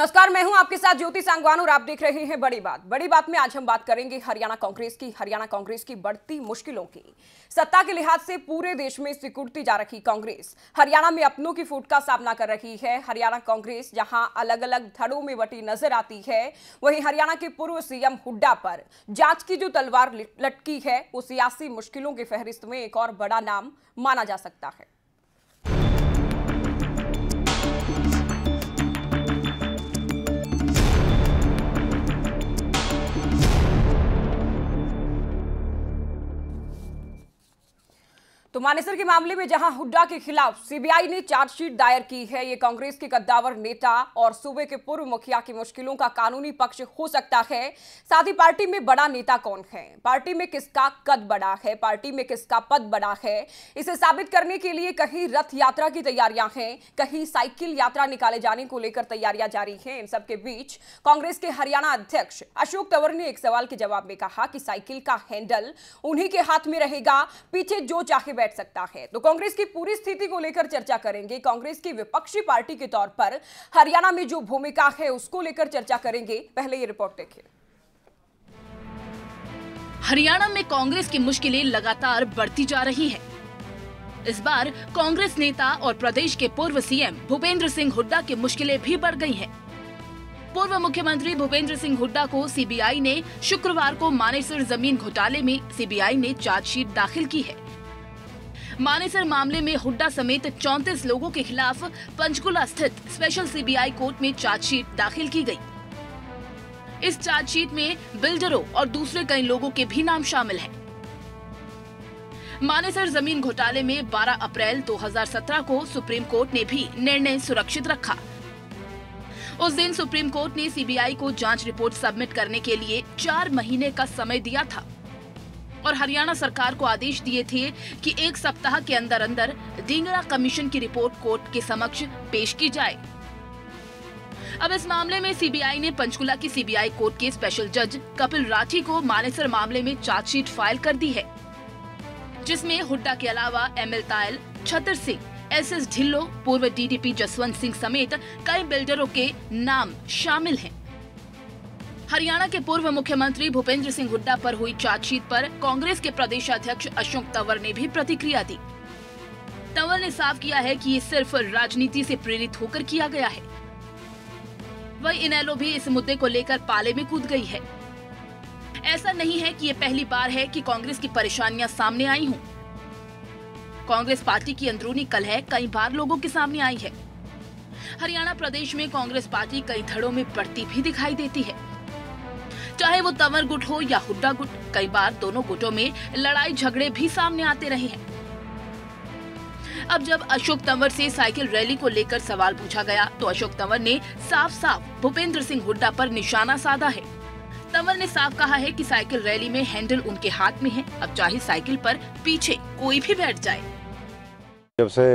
नमस्कार मैं हूं आपके साथ ज्योति सांगवान और आप देख रहे हैं बड़ी बात बड़ी बात में आज हम बात करेंगे हरियाणा कांग्रेस की हरियाणा कांग्रेस की बढ़ती मुश्किलों की सत्ता के लिहाज से पूरे देश में सिकुड़ती जा रही कांग्रेस हरियाणा में अपनों की फूट का सामना कर रही है हरियाणा कांग्रेस जहां अलग अलग धड़ों में बटी नजर आती है वही हरियाणा के पूर्व सीएम हुड्डा पर जांच की जो तलवार लटकी है वो सियासी मुश्किलों की फहरिस्त में एक और बड़ा नाम माना जा सकता है तो मानेसर के मामले में जहां हुड्डा के खिलाफ सीबीआई ने चार्जशीट दायर की है ये कांग्रेस के कद्दावर नेता और सूबे के पूर्व मुखिया की मुश्किलों का कानूनी पक्ष हो सकता है साथ ही पार्टी में बड़ा नेता कौन है पार्टी में किसका कद बड़ा है पार्टी में किसका पद बड़ा है इसे साबित करने के लिए कहीं रथ यात्रा की तैयारियां हैं कहीं साइकिल यात्रा निकाले जाने को लेकर तैयारियां जारी है इन सबके बीच कांग्रेस के हरियाणा अध्यक्ष अशोक तंवर ने एक सवाल के जवाब में कहा कि साइकिल का हैंडल उन्हीं के हाथ में रहेगा पीछे जो चाहे बैठ सकता है तो कांग्रेस की पूरी स्थिति को लेकर चर्चा करेंगे कांग्रेस की विपक्षी पार्टी के तौर पर हरियाणा में जो भूमिका है उसको लेकर चर्चा करेंगे पहले ये रिपोर्ट देखिए हरियाणा में कांग्रेस की मुश्किलें लगातार बढ़ती जा रही है इस बार कांग्रेस नेता और प्रदेश के पूर्व सीएम भूपेंद्र सिंह हुड्डा की मुश्किलें भी बढ़ गई हैं। पूर्व मुख्यमंत्री भूपेंद्र सिंह हुड्डा को सीबीआई ने शुक्रवार को मानेसर जमीन घोटाले में सीबीआई ने चार्जशीट दाखिल की है मानेसर मामले में हुड्डा समेत चौतीस लोगों के खिलाफ पंचकुला स्थित स्पेशल सीबीआई कोर्ट में चार्जशीट दाखिल की गई। इस चार्जशीट में बिल्डरों और दूसरे कई लोगों के भी नाम शामिल हैं। मानेसर जमीन घोटाले में 12 अप्रैल 2017 को सुप्रीम कोर्ट ने भी निर्णय सुरक्षित रखा उस दिन सुप्रीम कोर्ट ने सीबीआई को जांच रिपोर्ट सबमिट करने के लिए चार महीने का समय दिया था और हरियाणा सरकार को आदेश दिए थे कि एक सप्ताह के अंदर अंदर डिंगरा कमीशन की रिपोर्ट कोर्ट के समक्ष पेश की जाए अब इस मामले में सीबीआई ने पंचकुला की सीबीआई कोर्ट के स्पेशल जज कपिल राठी को मानेसर मामले में चार्जशीट फाइल कर दी है जिसमें हुड्डा के अलावा M L Tayal Chhatar Singh S S Dhillon पूर्व डीडीपी जसवंत सिंह समेत कई बिल्डरों के नाम शामिल हैं। हरियाणा के पूर्व मुख्यमंत्री भूपेंद्र सिंह हुड्डा पर हुई चार्जशीट पर कांग्रेस के प्रदेश अध्यक्ष अशोक तंवर ने भी प्रतिक्रिया दी तंवर ने साफ किया है कि ये सिर्फ राजनीति से प्रेरित होकर किया गया है वही इनेलो भी इस मुद्दे को लेकर पाले में कूद गई है ऐसा नहीं है कि ये पहली बार है कि कांग्रेस की परेशानियां सामने आई हूँ कांग्रेस पार्टी की अंदरूनी कलह कई बार लोगों के सामने आई है हरियाणा प्रदेश में कांग्रेस पार्टी कई धड़ों में बढ़ती भी दिखाई देती है चाहे वो तंवर गुट हो या हुड्डा गुट कई बार दोनों गुटों में लड़ाई झगड़े भी सामने आते रहे हैं अब जब अशोक तंवर से साइकिल रैली को लेकर सवाल पूछा गया तो अशोक तंवर ने साफ साफ भूपेंद्र सिंह हुड्डा पर निशाना साधा है तंवर ने साफ कहा है कि साइकिल रैली में हैंडल उनके हाथ में है अब चाहे साइकिल पर पीछे कोई भी बैठ जाए जब से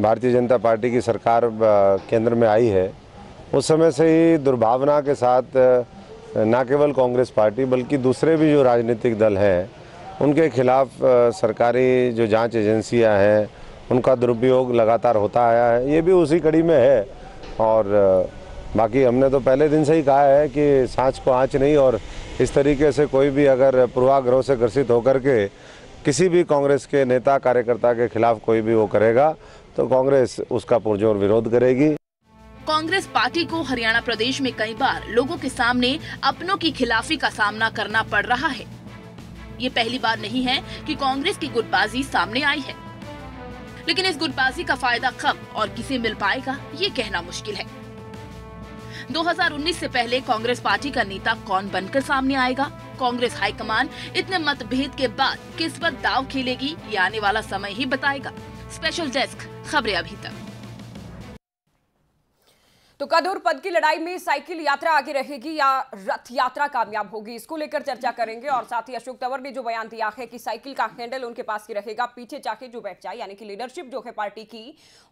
भारतीय जनता पार्टी की सरकार केंद्र में आई है उस समय से ही दुर्भावना के साथ ना केवल कांग्रेस पार्टी बल्कि दूसरे भी जो राजनीतिक दल हैं उनके खिलाफ सरकारी जो जांच एजेंसियां हैं उनका दुरुपयोग लगातार होता आया है ये भी उसी कड़ी में है और बाकी हमने तो पहले दिन से ही कहा है कि सांच को आँच नहीं और इस तरीके से कोई भी अगर पूर्वाग्रह से ग्रसित होकर के किसी भी कांग्रेस के नेता कार्यकर्ता के खिलाफ कोई भी वो करेगा तो कांग्रेस उसका पुरजोर विरोध करेगी कांग्रेस पार्टी को हरियाणा प्रदेश में कई बार लोगों के सामने अपनों की खिलाफी का सामना करना पड़ रहा है ये पहली बार नहीं है कि कांग्रेस की गुटबाजी सामने आई है लेकिन इस गुटबाजी का फायदा कब और किसे मिल पाएगा ये कहना मुश्किल है 2019 से पहले कांग्रेस पार्टी का नेता कौन बनकर सामने आएगा कांग्रेस हाईकमान इतने मतभेद के बाद किस पर दाव खेलेगी ये आने वाला समय ही बताएगा स्पेशल डेस्क खबरें अभी तक तो कद और पद की लड़ाई में साइकिल यात्रा आगे रहेगी या रथ यात्रा कामयाब होगी इसको लेकर चर्चा करेंगे और साथ ही अशोक तंवर ने जो बयान दिया है कि साइकिल का हैंडल उनके पास ही रहेगा पीछे चाहे जो बैठ जाए यानी कि लीडरशिप जो है पार्टी की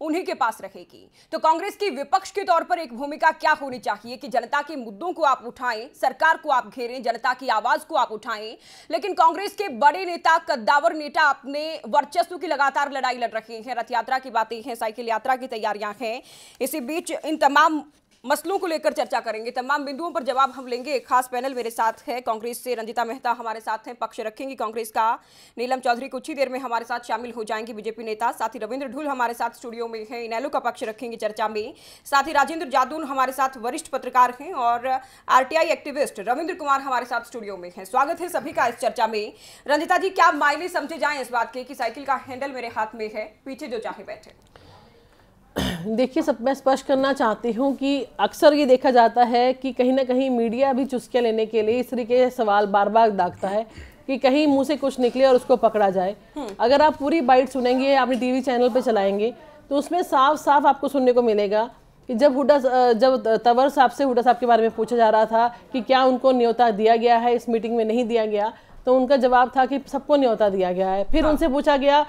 उन्हीं के पास रहेगी तो कांग्रेस की विपक्ष के तौर पर एक भूमिका क्या होनी चाहिए कि जनता के मुद्दों को आप उठाएं सरकार को आप घेरें जनता की आवाज को आप उठाएं लेकिन कांग्रेस के बड़े नेता कद्दावर नेता अपने वर्चस्व की लगातार लड़ाई लड़ रहे हैं रथ यात्रा की बातें हैं साइकिल यात्रा की तैयारियां हैं इसी बीच इन तमाम मसलों को लेकर चर्चा करेंगे तमाम बिंदुओं पर जवाब हम लेंगे एक खास पैनल मेरे साथ है कांग्रेस से रंजिता मेहता हमारे साथ हैं पक्ष रखेंगी कांग्रेस का नीलम चौधरी कुछ ही देर में हमारे साथ शामिल हो जाएंगे बीजेपी नेता साथ ही रविंद्र ढुल हमारे साथ स्टूडियो में है इनैलो का पक्ष रखेंगे चर्चा में साथ ही राजेंद्र जादून हमारे साथ वरिष्ठ पत्रकार हैं और आर एक्टिविस्ट रविंद्र कुमार हमारे साथ स्टूडियो में है स्वागत है सभी का इस चर्चा में रंजिता जी क्या मायने समझे जाए इस बात के कि साइकिल का हैंडल मेरे हाथ में है पीछे जो चाहे बैठे देखिए सब मैं स्पष्ट करना चाहती हूँ कि अक्सर ये देखा जाता है कि कहीं ना कहीं मीडिया भी चुस्के लेने के लिए इस तरीके से सवाल बार बार दागता है कि कहीं मुंह से कुछ निकले और उसको पकड़ा जाए हम्म। अगर आप पूरी बाइट सुनेंगे आपने टीवी चैनल पर चलाएंगे तो उसमें साफ साफ आपको सुनने को मिलेगा कि जब हुडा जब तंवर साहब से हुडा साहब के बारे में पूछा जा रहा था कि क्या उनको न्योता दिया गया है इस मीटिंग में नहीं दिया गया तो उनका जवाब था कि सबको न्योता दिया गया है फिर हाँ। उनसे पूछा गया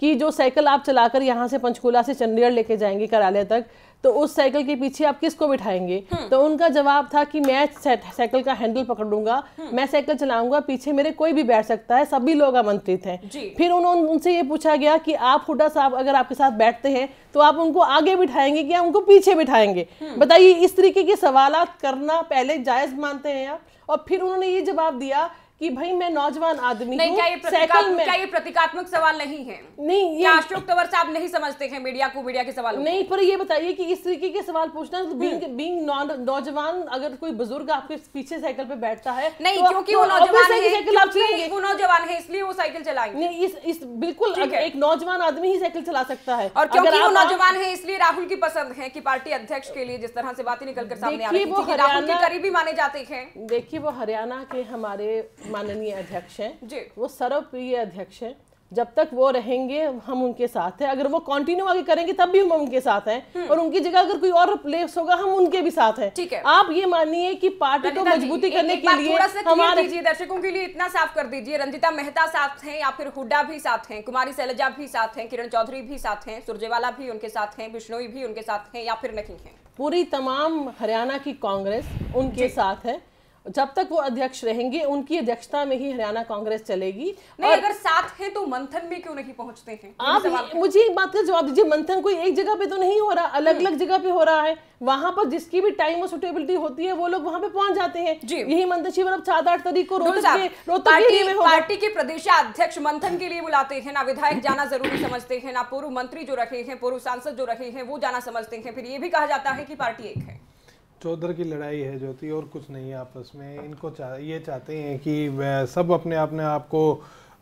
कि जो साइकिल आप चलाकर यहाँ से पंचकूला से चंडीगढ़ लेके जाएंगे कराले तक तो उस साइकिल के पीछे आप किसको बिठाएंगे हम्म। तो उनका जवाब था कि मैं साइकिल का हैंडल पकड़ूंगा हम्म। मैं साइकिल चलाऊंगा पीछे मेरे कोई भी बैठ सकता है सभी लोग आमंत्रित हैं फिर उन्होंने उनसे ये पूछा गया कि आप हुडा साहब अगर आपके साथ बैठते हैं तो आप उनको आगे बिठाएंगे या उनको पीछे बिठाएंगे हम्म। बताइए इस तरीके के सवाल करना पहले जायज मानते हैं आप और फिर उन्होंने ये जवाब दिया कि भाई मैं नौजवान आदमी नहीं क्या ये प्रतिकात्मक क्या ये प्रतिकात्मक सवाल नहीं है नहीं ये अशोक तंवर साहब नहीं समझते हैं मीडिया को मीडिया के सवाल नहीं पर ये बताइए कि इस तरीके के सवाल पूछना तो बीइंग हम्म। बीइंग नौजवान अगर कोई बुजुर्ग आपके पीछे साइकिल पे बैठता है नहीं तो क्योंकि तो वो नौजवान है इसलिए वो साइकिल चलाएंगे बिल्कुल एक नौजवान आदमी ही साइकिल चला सकता है और क्योंकि वो नौजवान है इसलिए राहुल की पसंद है की पार्टी अध्यक्ष के लिए जिस तरह से बातें निकलकर सामने आ रही है राहुल के करीबी माने जाते हैं देखिए वो हरियाणा के हमारे माननीय अध्यक्ष हैं जी वो सर्वप्रिय अध्यक्ष हैं जब तक वो रहेंगे हम उनके साथ हैं अगर वो कंटिन्यू आगे करेंगे तब भी हम उनके साथ हैं हम्म। और उनकी जगह अगर कोई और प्लेस होगा हम उनके भी साथ हैं ठीक है आप ये मानिए कि पार्टी को मजबूती करने एक, के लिए हमारे दर्शकों के लिए इतना साफ कर दीजिए रंजिता मेहता साथ हैं या फिर हुड्डा भी साथ हैं कुमारी सैलजा भी साथ हैं किरण चौधरी भी साथ हैं सुरजेवाला भी उनके साथ हैं बिश्नोई भी उनके साथ हैं या फिर नहीं है पूरी तमाम हरियाणा की कांग्रेस उनके साथ है जब तक वो अध्यक्ष रहेंगे उनकी अध्यक्षता में ही हरियाणा कांग्रेस चलेगी नहीं अगर साथ हैं तो मंथन में क्यों नहीं पहुंचते हैं आप मुझे एक बात का जवाब दीजिए मंथन कोई एक जगह पे तो नहीं हो रहा अलग अलग हम्म। जगह पे हो रहा है वहां पर जिसकी भी टाइम और सुटेबिलिटी होती है वो लोग वहां पे पहुंच जाते हैं यही मंथन शिविर अब सात आठ तारीख को पार्टी, पार्टी के प्रदेशाध्यक्ष मंथन के लिए बुलाते हैं ना विधायक जाना जरूरी समझते हैं ना पूर्व मंत्री जो रहे हैं पूर्व सांसद जो रहे हैं वो जाना समझते हैं फिर ये भी कहा जाता है की पार्टी एक है चौधर की लड़ाई है ज्योति और कुछ नहीं है आपस में इनको चाह ये चाहते हैं कि सब अपने अपने आप को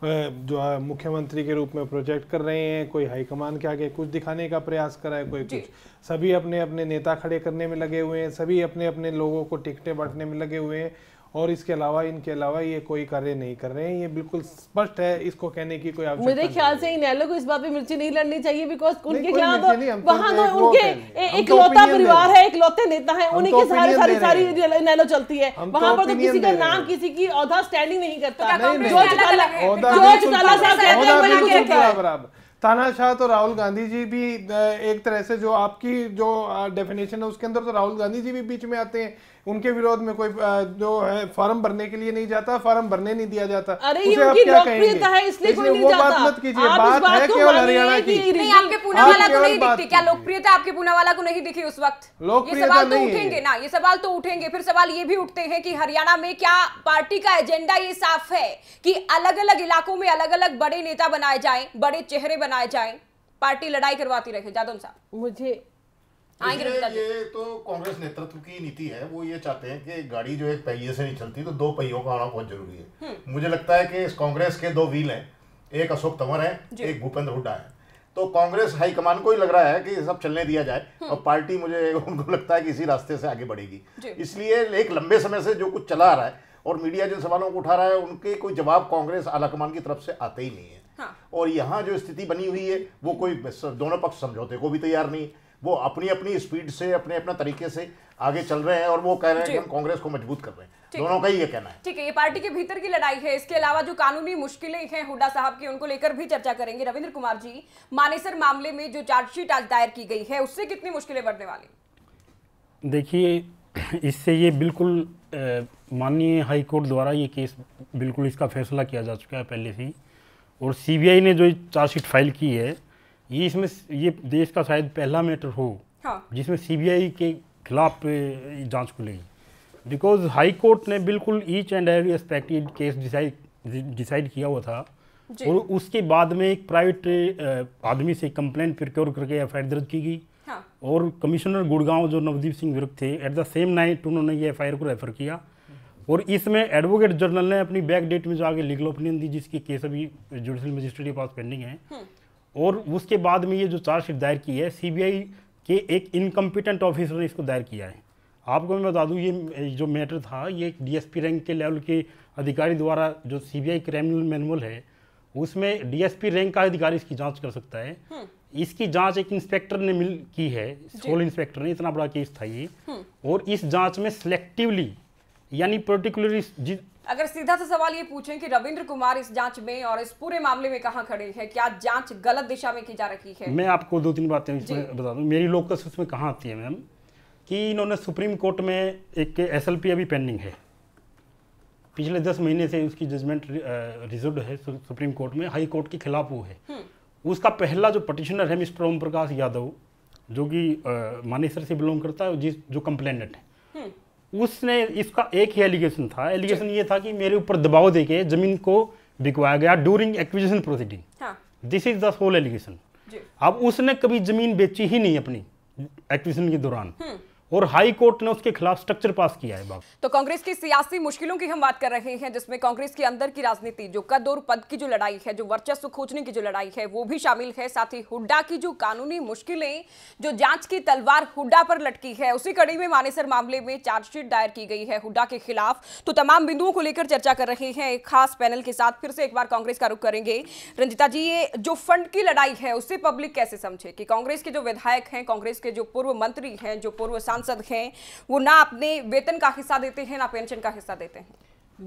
जो है मुख्यमंत्री के रूप में प्रोजेक्ट कर रहे हैं कोई हाईकमान के आगे कुछ दिखाने का प्रयास कर रहा है कोई कुछ सभी अपने अपने नेता खड़े करने में लगे हुए हैं सभी अपने अपने लोगों को टिकटें बांटने में लगे हुए हैं और इसके अलावा इनके अलावा ये कोई कार्य नहीं कर रहे हैं ये बिल्कुल स्पष्ट है इसको कहने की कोई आवश्यकता मेरे ख्याल से इनैलो को इस बात पे मिर्ची नहीं लड़नी चाहिए बिकॉज उनके खिलाफ वहां तो, तो, तो उनके इकलौता तो परिवार है इकलौते नेता है उन्हीं के सहारे सारी सारी इनैलो चलती है वहां पर तो किसी का नाम किसी की औधा स्टैंडिंग नहीं करता जो चौटाला तानाशाह तो राहुल गांधी जी भी एक तरह से जो आपकी जो डेफिनेशन है उसके अंदर तो राहुल गांधी जी भी बीच में आते हैं उनके विरोध में कोई जो है फॉर्म भरने के लिए नहीं जाता फॉर्म भरने नहीं दिया जाता अरे आप क्या कहेंगे है इसलिए कोई नहीं जाता बात मत कीजिए बात है केवल हरियाणा की नहीं आपके पूना वाला को नहीं दिखती क्या लोकप्रियता आपके पूना वाला को नहीं दिखी उस वक्त सवाल तो उठेंगे ना ये सवाल तो उठेंगे फिर सवाल ये भी उठते हैं की हरियाणा में क्या पार्टी का एजेंडा ये साफ है की अलग अलग इलाकों में अलग अलग बड़े नेता बनाए जाए बड़े चेहरे बनाए जाए पार्टी लड़ाई करवाती रहे जादव साहब मुझे तो ये तो कांग्रेस नेतृत्व की नीति है वो ये चाहते हैं कि गाड़ी जो एक पहिए से नहीं चलती तो दो पहियों का आना बहुत जरूरी है हम्म। मुझे लगता है कि इस कांग्रेस के दो व्हील हैं एक अशोक तंवर है एक भूपेंद्र हुड्डा है तो कांग्रेस हाईकमान को ही लग रहा है कि सब चलने दिया जाए हम्म। और पार्टी मुझे उनको लगता है कि इसी रास्ते से आगे बढ़ेगी इसलिए एक लंबे समय से जो कुछ चला आ रहा है और मीडिया जिन सवालों को उठा रहा है उनके कोई जवाब कांग्रेस आलाकमान की तरफ से आते ही नहीं है हाँ। और यहाँ जो स्थिति बनी हुई है वो कोई दोनों पक्ष समझौते को भी तैयार नहीं है वो अपनी अपनी स्पीड से अपने अपना तरीके से आगे चल रहे हैं और वो कह रहे हैं कि हम कांग्रेस को मजबूत कर रहे हैं दोनों का ही ये कहना है ठीक है ये पार्टी के भीतर की लड़ाई है इसके अलावा जो कानूनी मुश्किलें हैं हुड्डा साहब की उनको लेकर भी चर्चा करेंगे रविंद्र कुमार जी मानेसर मामले में जो चार्जशीट आज दायर की गई है उससे कितनी मुश्किलें बढ़ने वाली देखिए इससे ये बिल्कुल माननीय हाईकोर्ट द्वारा ये केस बिल्कुल इसका फैसला किया जा चुका है पहले से ही और सीबीआई ने जो चार्जशीट फाइल की है ये इसमें ये देश का शायद पहला मैटर हो हाँ। जिसमें सीबीआई के खिलाफ जांच खुलेगी बिकॉज हाई कोर्ट ने बिल्कुल ईच एंड एवरी एस्पेक्ट ये केस डिसाइड डिसाइड किया हुआ था और उसके बाद में एक प्राइवेट आदमी से कंप्लेंट प्रिक्योर करके एफ दर्ज की गई हाँ। और कमिश्नर गुड़गांव जो नवदीप सिंह विर्क थे एट द सेम नाइट उन्होंने ये एफ को रेफर किया और इसमें एडवोकेट जनरल ने अपनी बैक डेट में जो आगे लीगल ओपिनियन दी जिसकी केस अभी जुडिशल मजिस्ट्रेट के पास पेंडिंग है हम्म। और उसके बाद में ये जो चार्जशीट दायर की है सीबीआई के एक इनकम्पिटेंट ऑफिसर ने इसको दायर किया है आपको मैं बता दूँ ये जो मैटर था ये डीएसपी रैंक के लेवल के अधिकारी द्वारा जो सीबीआई क्रिमिनल मैनुअल है उसमें डीएसपी रैंक का अधिकारी इसकी जांच कर सकता है हम्म। इसकी जांच एक इंस्पेक्टर ने मिल की है सोल इंस्पेक्टर ने इतना बड़ा केस था ये हम्म। और इस जांच में सिलेक्टिवली यानी पर्टिकुलरली अगर सीधा सा सवाल ये पूछें कि रविंद्र कुमार इस जांच में और इस पूरे मामले में कहा खड़े हैं क्या जांच गलत दिशा में की जा रही है मैं आपको दो तीन बातें बता दूं मेरी लोकस उसमें कहाँ आती है मैम कि इन्होंने सुप्रीम कोर्ट में एक एस अभी पेंडिंग है पिछले दस महीने से उसकी जजमेंट रिजर्व है सुप्रीम कोर्ट में हाई कोर्ट के खिलाफ वो है हम्म। उसका पहला जो पटिशनर है मिस्टर ओम प्रकाश यादव जो कि मानेसर से बिलोंग करता है जिस जो कंप्लेनेंट है हम्म। उसने इसका एक ही एलिगेशन था एलिगेशन ये था कि मेरे ऊपर दबाव देके जमीन को बिकवाया गया during acquisition proceeding this is the whole allegation अब उसने कभी जमीन बेची ही नहीं अपनी एक्विजिशन के दौरान हम्म। और हाई कोर्ट ने उसके खिलाफ स्ट्रक्चर पास किया है तो कांग्रेस की सियासी मुश्किलों की हम बात कर रहे हैं जिसमें कांग्रेस के अंदर की राजनीति जो कद और पद की जो लड़ाई है जो वर्चस्व खोजने की जो लड़ाई है वो भी शामिल है साथ ही हुड्डा की जो कानूनी मुश्किलें जो जांच की तलवार हुड्डा पर लटकी है उसी कड़ी में मानेसर मामले में चार्जशीट दायर की गई है हुड्डा के खिलाफ तो तमाम बिंदुओं को लेकर चर्चा कर रहे हैं एक खास पैनल के साथ फिर से एक बार कांग्रेस का रुख करेंगे रंजिता जी ये जो फंड की लड़ाई है उसे पब्लिक कैसे समझे कि कांग्रेस के जो विधायक हैं कांग्रेस के जो पूर्व मंत्री हैं जो पूर्व सांसद सांसद हैं वो ना अपने वेतन का हिस्सा देते हैं ना पेंशन का हिस्सा देते हैं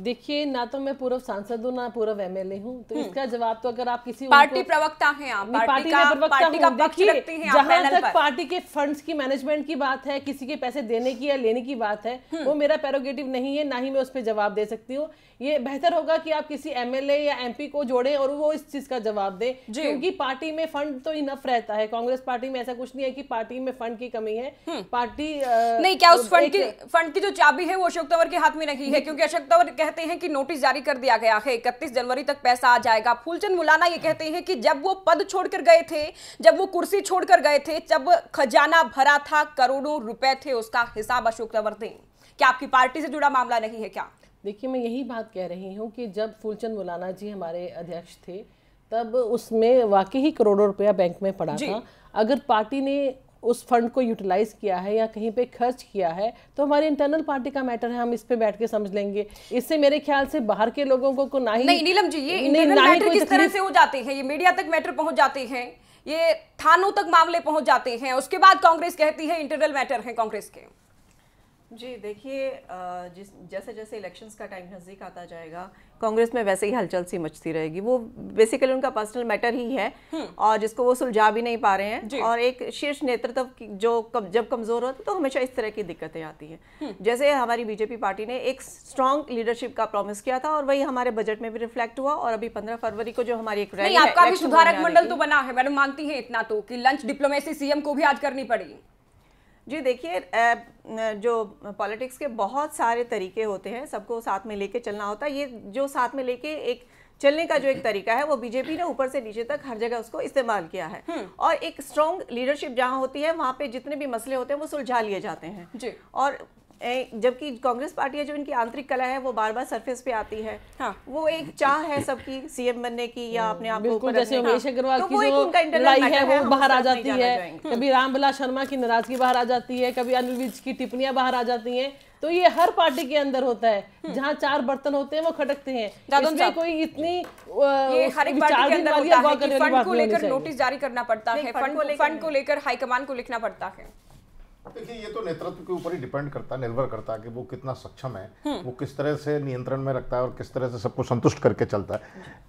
देखिए ना तो मैं पूर्व सांसद हूँ ना पूर्व एमएलए हूँ तो हम्म। इसका जवाब तो अगर आप किसी पार्टी प्रवक्ता हैं आप पार्टी, पार्टी का प्रवक्ता हूँ देखिए जहाँ तक पार्टी के फंड्स की मैनेजमेंट की बात है किसी के पैसे देने की या लेने की बात है वो हम्म। मेरा पेरोगेटिव नहीं है ना ही मैं उस पर जवाब दे सकती हूँ ये बेहतर होगा कि आप किसी एमएलए या एमपी को जोड़ें और वो इस चीज का जवाब दें क्योंकि पार्टी में फंड तो इनफ रहता है कांग्रेस पार्टी में ऐसा कुछ नहीं है कि पार्टी में फंड की कमी है हम्म। पार्टी आ, नहीं क्या उस फंड की फंड की जो चाबी है वो अशोक तंवर के हाथ में रखी है क्योंकि अशोक तंवर कहते हैं कि नोटिस जारी कर दिया गया है इकतीस जनवरी तक पैसा आ जाएगा फूलचंद मुलाना ये कहते हैं कि जब वो पद छोड़कर गए थे जब वो कुर्सी छोड़कर गए थे जब खजाना भरा था करोड़ों रुपए थे उसका हिसाब अशोक तंवर दें क्या आपकी पार्टी से जुड़ा मामला नहीं है क्या देखिए मैं यही बात कह रही हूँ कि जब फूलचंद मौलाना जी हमारे अध्यक्ष थे तब उसमें वाकई ही करोड़ों रुपया बैंक में पड़ा था अगर पार्टी ने उस फंड को यूटिलाइज किया है या कहीं पे खर्च किया है तो हमारे इंटरनल पार्टी का मैटर है हम इस पे बैठ के समझ लेंगे इससे मेरे ख्याल से बाहर के लोगों को, को ना ही नहीं नीलम जी ये इंटरनल मैटर किस तरह से हो जाते हैं ये मीडिया तक मैटर पहुंच जाते हैं ये थानों तक मामले पहुंच जाते हैं उसके बाद कांग्रेस कहती है इंटरनल मैटर है कांग्रेस के जी देखिए जिस जैसे जैसे इलेक्शंस का टाइम नज़दीक आता जाएगा कांग्रेस में वैसे ही हलचल सी मचती रहेगी वो बेसिकली उनका पर्सनल मैटर ही है हम्म। और जिसको वो सुलझा भी नहीं पा रहे हैं और एक शीर्ष नेतृत्व जो कम, जब कमज़ोर होता है तो हमेशा इस तरह की दिक्कतें आती हैं हम्म। जैसे हमारी बीजेपी पार्टी ने एक स्ट्रॉन्ग लीडरशिप का प्रॉमिस किया था और वही हमारे बजट में भी रिफ्लेक्ट हुआ और अभी पंद्रह फरवरी को जो हमारी एक रैली आपका भी सुधारक मंडल तो बना है मैडम मानती है इतना तो कि लंच डिप्लोमेसी सीएम को भी आज करनी पड़ेगी जी देखिए जो पॉलिटिक्स के बहुत सारे तरीके होते हैं सबको साथ में लेके चलना होता है ये जो साथ में लेके एक चलने का जो एक तरीका है वो बीजेपी ने ऊपर से नीचे तक हर जगह उसको इस्तेमाल किया है हम्म। और एक स्ट्रॉन्ग लीडरशिप जहाँ होती है वहाँ पे जितने भी मसले होते हैं वो सुलझा लिए जाते हैं जी और जबकि कांग्रेस पार्टी है जो इनकी आंतरिक कला है वो बार बार सरफेस पे आती है हाँ वो एक चाह है सबकी सीएम बनने की या अपने आप को जैसे उमेश हाँ, अग्रवाल तो की जो लड़ाई है वो बाहर आ जाती है हाँ। कभी रामबिलास शर्मा की नाराजगी बाहर आ जाती है कभी अनिल विज की टिप्पणियां बाहर आ जाती है तो ये हर पार्टी के अंदर होता है हम्म। जहाँ चार बर्तन होते हैं वो खटकते हैं इसमें कोई इतनी ये हर एक पार्टी के अंदर होता है फंड को लेकर नोटिस जारी करना पड़ता है फंड को लेकर हाईकमान को लिखना पड़ता है देखिए ये तो नेतृत्व के ऊपर ही डिपेंड करता है निर्भर करता है कि वो कितना सक्षम है हम्म। वो किस तरह से नियंत्रण में रखता है और किस तरह से सबको संतुष्ट करके चलता है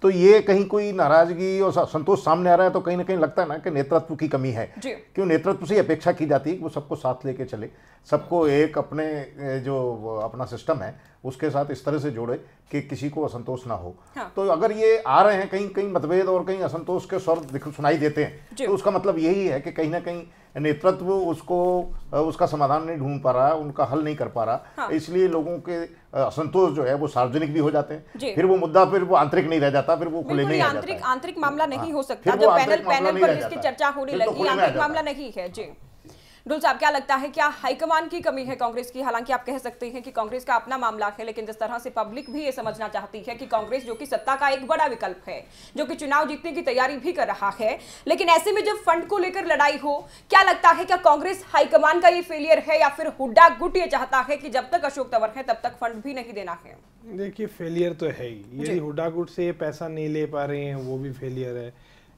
तो ये कहीं कोई नाराजगी और संतोष सामने आ रहा है तो कहीं ना कहीं लगता है ना कि नेतृत्व की कमी है क्यों नेतृत्व से अपेक्षा की जाती है कि वो सबको साथ लेके चले सबको एक अपने जो अपना सिस्टम है उसके साथ इस तरह से जोड़े कि किसी को असंतोष ना हो हाँ। तो अगर ये आ रहे हैं कहीं कहीं मतभेद और कहीं असंतोष के स्वर सुनाई देते हैं तो उसका मतलब यही है कि कहीं ना कहीं नेतृत्व उसको उसका समाधान नहीं ढूंढ पा रहा उनका हल नहीं कर पा रहा हाँ। इसलिए लोगों के असंतोष जो है वो सार्वजनिक भी हो जाते हैं फिर वो मुद्दा फिर वो आंतरिक नहीं रह जाता फिर वो खुले नहीं आंतरिक आंतरिक मामला हाँ। नहीं हो सकता जो पैनल पैनल पर इसकी चर्चा होने तो लगी आंतरिक मामला नहीं है जी डुल साहब क्या लगता है क्या हाईकमान की कमी है कांग्रेस की हालांकि आप कह सकते हैं कि कांग्रेस का अपना मामला है लेकिन जिस तरह से पब्लिक भी ये समझना चाहती है कि कांग्रेस जो कि सत्ता का एक बड़ा विकल्प है जो कि चुनाव जीतने की तैयारी भी कर रहा है लेकिन ऐसे में जब फंड को लेकर लड़ाई हो क्या लगता है क्या कांग्रेस हाईकमान का ये फेलियर है या फिर हुड्डा गुट ये चाहता है कि जब तक अशोक तंवर है तब तक फंड भी नहीं देना है देखिए फेलियर तो है ही यदि हुडा गुट से पैसा नहीं ले पा रहे हैं वो भी फेलियर है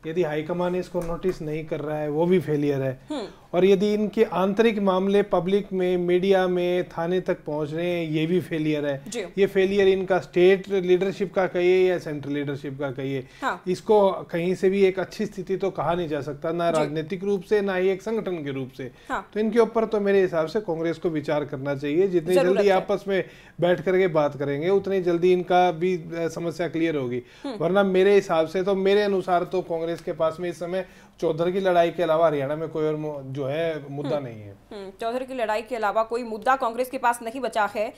यदि हाईकमान इसको नोटिस नहीं कर रहा है वो भी फेलियर है हम्म। और यदि इनके आंतरिक मामले पब्लिक में मीडिया में थाने तक पहुंच रहे हैं ये भी फेलियर है ये फेलियर इनका स्टेट लीडरशिप का कहिए या सेंट्रल लीडरशिप का कहिए हाँ। इसको कहीं से भी एक अच्छी स्थिति तो कहा नहीं जा सकता ना राजनीतिक रूप से ना ही एक संगठन के रूप से हाँ। तो इनके ऊपर तो मेरे हिसाब से कांग्रेस को विचार करना चाहिए जितनी जल्दी आपस में बैठ करके बात करेंगे उतनी जल्दी इनका भी समस्या क्लियर होगी हम्म। वरना मेरे हिसाब से तो मेरे अनुसार तो कांग्रेस के पास में इस समय चौधरी की लड़ाई के अलावा हरियाणा में कोई और जो है मुद्दा हम्म। नहीं है हम्म, चौधरी की लड़ाई के अलावा कोई मुद्दा कांग्रेस के पास नहीं बचा है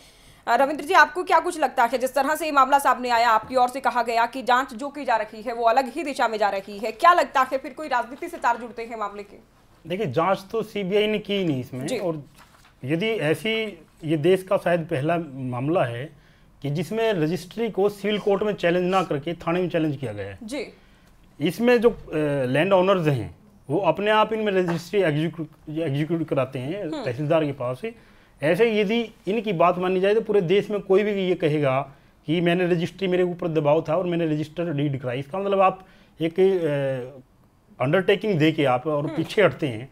रविंद्र जी आपको क्या कुछ लगता है जिस तरह से ये मामला सामने आया आपकी ओर से कहा गया कि जांच जो की जा रही है वो अलग ही दिशा में जा रही है क्या लगता है फिर कोई राजनीति से तार जुड़ते हैं मामले के देखिए जांच तो सीबीआई ने की नहीं इसमें और यदि ऐसी ये देश का शायद पहला मामला है कि जिसमें रजिस्ट्री को सिविल कोर्ट में चैलेंज ना करके थाने में चैलेंज किया गया है जी इसमें जो लैंड ऑनर्स हैं वो अपने आप इनमें रजिस्ट्री एग्जीक्यूट कराते हैं हम्म। तहसीलदार के पास से ऐसे यदि इनकी बात मानी जाए तो पूरे देश में कोई भी ये कहेगा कि मैंने रजिस्ट्री मेरे ऊपर दबाव था और मैंने रजिस्टर रीड कराई इसका मतलब आप एक अंडरटेकिंग दे के आप और हम्म। पीछे हटते हैं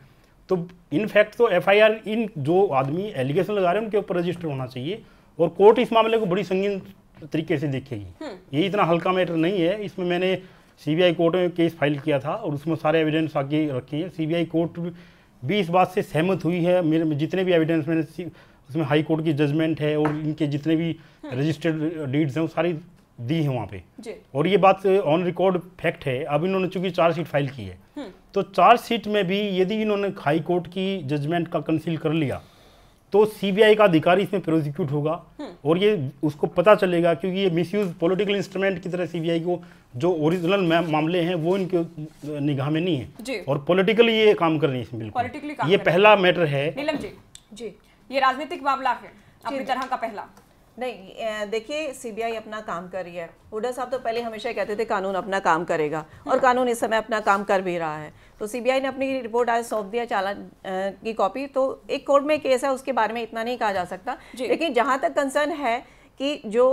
तो इनफैक्ट तो एफआईआर इन जो आदमी एलिगेशन लगा रहे हैं उनके ऊपर रजिस्टर होना चाहिए और कोर्ट इस मामले को बड़ी संगीन तरीके से देखेगी हम्म। ये इतना हल्का मैटर नहीं है इसमें मैंने सीबीआई कोर्ट में केस फाइल किया था और उसमें सारे एविडेंस आगे रखे हैं सीबीआई कोर्ट भी इस बात से सहमत हुई है मेरे जितने भी एविडेंस मैंने उसमें हाई कोर्ट की जजमेंट है और इनके जितने भी रजिस्टर्ड हम्म। डीड्स हैं वो सारी दी है वहाँ पे और ये बात ऑन रिकॉर्ड फैक्ट है अब इन्होंने चूंकि चार्जशीट फाइल की है हम्म। तो चार्जशीट में भी यदि इन्होंने हाई कोर्ट की जजमेंट का कंसील कर लिया तो सीबीआई का अधिकारी इसमें प्रोसिक्यूट होगा हम्म। और ये उसको पता चलेगा क्योंकि ये मिसयूज पॉलिटिकल इंस्ट्रूमेंट की तरह सीबीआई को जो ओरिजिनल मामले हैं वो इनके निगाह में नहीं है और पॉलिटिकली ये काम कर रही है इसमें बिल्कुल ये पहला मैटर है नीलम जी जी ये राजनीतिक मामला है अपनी तरह का पहला नहीं देखिए सीबीआई अपना काम कर रही है हुडा साहब तो पहले हमेशा कहते थे कानून अपना काम करेगा और कानून इस समय अपना काम कर भी रहा है तो सीबीआई ने अपनी रिपोर्ट आज सौंप दिया चालान की कॉपी तो एक कोर्ट में केस है उसके बारे में इतना नहीं कहा जा सकता लेकिन जहाँ तक कंसर्न है कि जो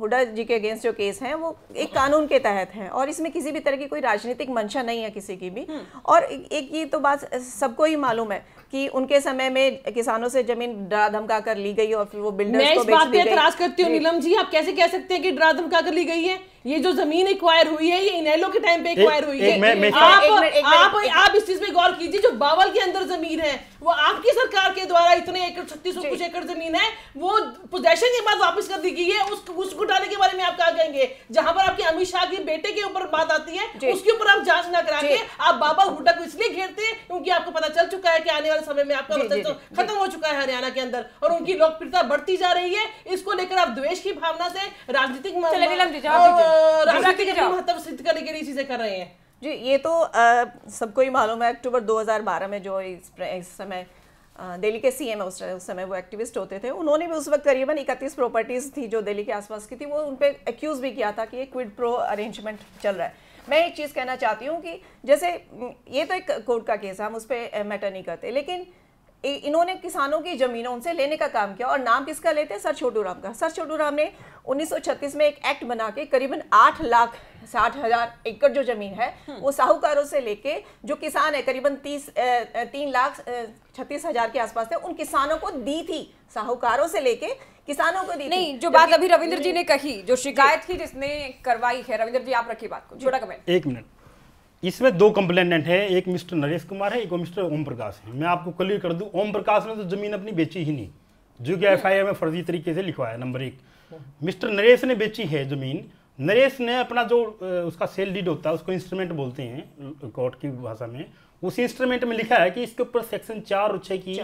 हुडा जी के अगेंस्ट जो केस हैं वो एक कानून के तहत हैं और इसमें किसी भी तरह की कोई राजनीतिक मंशा नहीं है किसी की भी हम्म। और एक ये तो बात सबको ही मालूम है कि उनके समय में किसानों से जमीन डरा धमका कर ली गई और फिर वो बिल्डर्स मैं इस बात पे एतराज करती हूँ नीलम जी आप कैसे कह सकते हैं कि डरा धमका कर ली गई है ये जो जमीन एक्वायर हुई है ये इनेलो के टाइम पे एक्वायर हुई एक, है मैं, आप, एक एक आप, एक आप इस चीज में गौर कीजिए जो बावल के अंदर जमीन है वो आपकी सरकार के द्वारा इतने एकड़ छत्तीस सौ कुछ एकड़ जमीन है वो पोजेशन के बाद वापस कर दी गई है उस, उस घोटाले के बारे में आप क्या कहेंगे जहां पर आपके अमित शाह के बेटे के ऊपर बात आती है उसके ऊपर आप जांच ना करा के आप बाबा हुड्डा को इसलिए घेरते हैं क्योंकि आपको पता चल चुका है कि आने वाले समय में आपका तो खत्म हो चुका है हरियाणा के अंदर और उनकी लोकप्रियता बढ़ती जा रही है इसको लेकर आप द्वेश की भावना से राजनीतिक महत्व सिद्ध करने के लिए चीजें कर रहे हैं जी ये तो सबको ही मालूम है अक्टूबर 2012 में जो इस, इस समय दिल्ली के सीएम उस समय वो एक्टिविस्ट होते थे उन्होंने भी उस वक्त करीबन इकतीस प्रॉपर्टीज़ थी जो दिल्ली के आसपास की थी वो उन पर एक्यूज़ भी किया था कि ये क्विड प्रो अरेंजमेंट चल रहा है मैं एक चीज़ कहना चाहती हूँ कि जैसे ये तो एक कोर्ट का केस है हम उस पर मैटर नहीं करते लेकिन इन्होंने किसानों की ज़मीनों उनसे लेने का काम किया और नाम किसका लेते हैं सर छोटू राम का सर छोटू राम ने 1936 में एक एक्ट बना के करीबन आठ लाख साठ हजार एकड़ जो ज़मीन है हम्म। वो साहूकारों से लेके जो किसान है करीबन तीस तीन लाख छत्तीस हजार के आसपास थे उन किसानों को दी थी साहूकारों से लेके किसानों को दी नहीं थी। जो बात अभी रविंद्र जी ने कही जो शिकायत थी जिसने करवाई है रविंद्र जी आप रखिए बात को छोटा कमेंट एक मिनट इसमें दो कंप्लेनेंट है एक मिस्टर नरेश कुमार है एक मिस्टर ओम प्रकाश है मैं आपको क्लियर कर दूं ओम प्रकाश ने तो जमीन अपनी बेची ही नहीं जो कि एफ हम्म। में फर्जी तरीके से लिखवाया नंबर एक मिस्टर नरेश ने बेची है जमीन नरेश ने अपना जो उसका सेल डीड होता है उसको इंस्ट्रूमेंट बोलते हैं कोर्ट की भाषा में उस इंस्ट्रूमेंट में लिखा है कि इसके ऊपर सेक्शन चार और छह की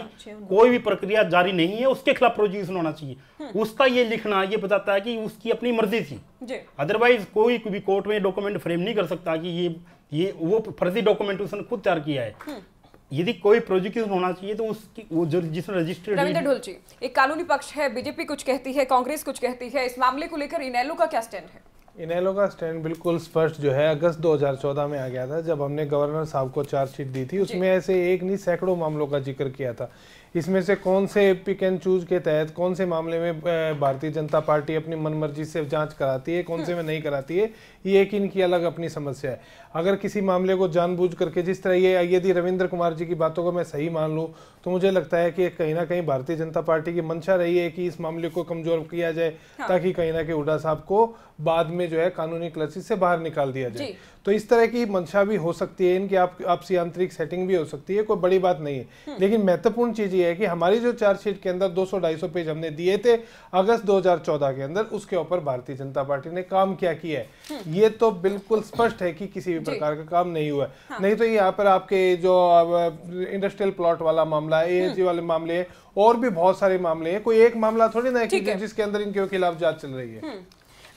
कोई भी प्रक्रिया जारी नहीं है उसके खिलाफ प्रोजिशन होना चाहिए हम्म। उसका ये लिखना ये बताता है कि उसकी अपनी मर्जी थी अदरवाइज कोई भी कोर्ट में डॉक्यूमेंट फ्रेम नहीं कर सकता कि ये ये वो फर्जी डॉक्यूमेंट उसने खुद तैयार किया है हम्म। यदि कोई प्रोजिक्यूशन होना चाहिए तो उसकी वो जो जिसने रजिस्टर्ड रविंद्र ढोलची एक कानूनी पक्ष है बीजेपी कुछ कहती है कांग्रेस कुछ कहती है इस मामले को लेकर इनेलो का क्या स्टैंड है इनेलो का स्टैंड बिल्कुल स्पष्ट जो है अगस्त 2014 में आ गया था जब हमने गवर्नर साहब को चार्जशीट दी थी उसमें ऐसे एक नहीं सैकड़ों मामलों का जिक्र किया था इसमें से कौन से पिक एंड चूज के तहत कौन से मामले में भारतीय जनता पार्टी अपनी मनमर्जी से जांच कराती है कौन से में नहीं कराती है ये एक इनकी अलग अपनी समस्या है अगर किसी मामले को जानबूझ करके जिस तरह ये यदि रविंद्र कुमार जी की बातों को मैं सही मान लूँ तो मुझे लगता है कि कहीं ना कहीं भारतीय जनता पार्टी की मंशा रही है कि इस मामले को कमजोर किया जाए हाँ। ताकि कहीं ना कहीं हुडा साहब को बाद में जो है कानूनी क्लसी से बाहर निकाल दिया जाए तो इस तरह की मंशा भी हो सकती है इनकी आप आपसी आंतरिक सेटिंग भी हो सकती है कोई बड़ी बात नहीं है हम्म। लेकिन महत्वपूर्ण चीज़ ये है कि हमारी जो चार्जशीट के अंदर 200-250 पेज हमने दिए थे अगस्त 2014 के अंदर उसके ऊपर भारतीय जनता पार्टी ने काम क्या किया है हम्म। ये तो बिल्कुल स्पष्ट है कि किसी भी प्रकार का काम नहीं हुआ हाँ। नहीं तो यहाँ पर आपके जो इंडस्ट्रियल प्लॉट वाला मामला है हम्म। ए वाले मामले है और भी बहुत सारे मामले हैं कोई एक मामला थोड़ी ना है जिसके अंदर इनके खिलाफ जांच चल रही है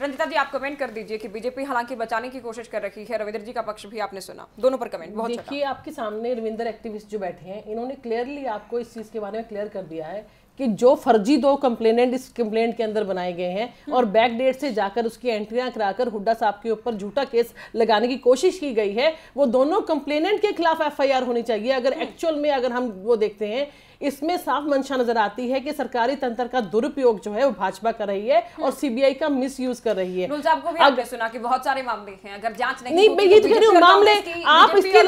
रंजिता जी आप कमेंट कर दीजिए कि बीजेपी हालांकि बचाने की कोशिश कर रही है रविंद्र जी का पक्ष भी आपने सुना दोनों पर कमेंट बहुत देखिए आपके सामने रविंदर एक्टिविस्ट जो बैठे हैं इन्होंने क्लियरली आपको इस चीज के बारे में क्लियर कर दिया है कि जो फर्जी दो कंप्लेनेंट इस कंप्लेंट के अंदर बनाए गए हैं हम्म। और बैक डेट से जाकर उसकी एंट्रियां कराकर हुड्डा साहब के ऊपर झूठा केस लगाने की कोशिश की गई है वो दोनों कंप्लेनेंट के खिलाफ एफआईआर होनी चाहिए अगर एक्चुअल हम्म। में अगर हम वो देखते हैं इसमें साफ मंशा नजर आती है कि सरकारी तंत्र का दुरुपयोग जो है वो भाजपा कर रही है हम्म। और सीबीआई का मिस यूज कर रही है भी सुना कि बहुत सारे मामले हैं अगर जांच नहीं, नहीं तो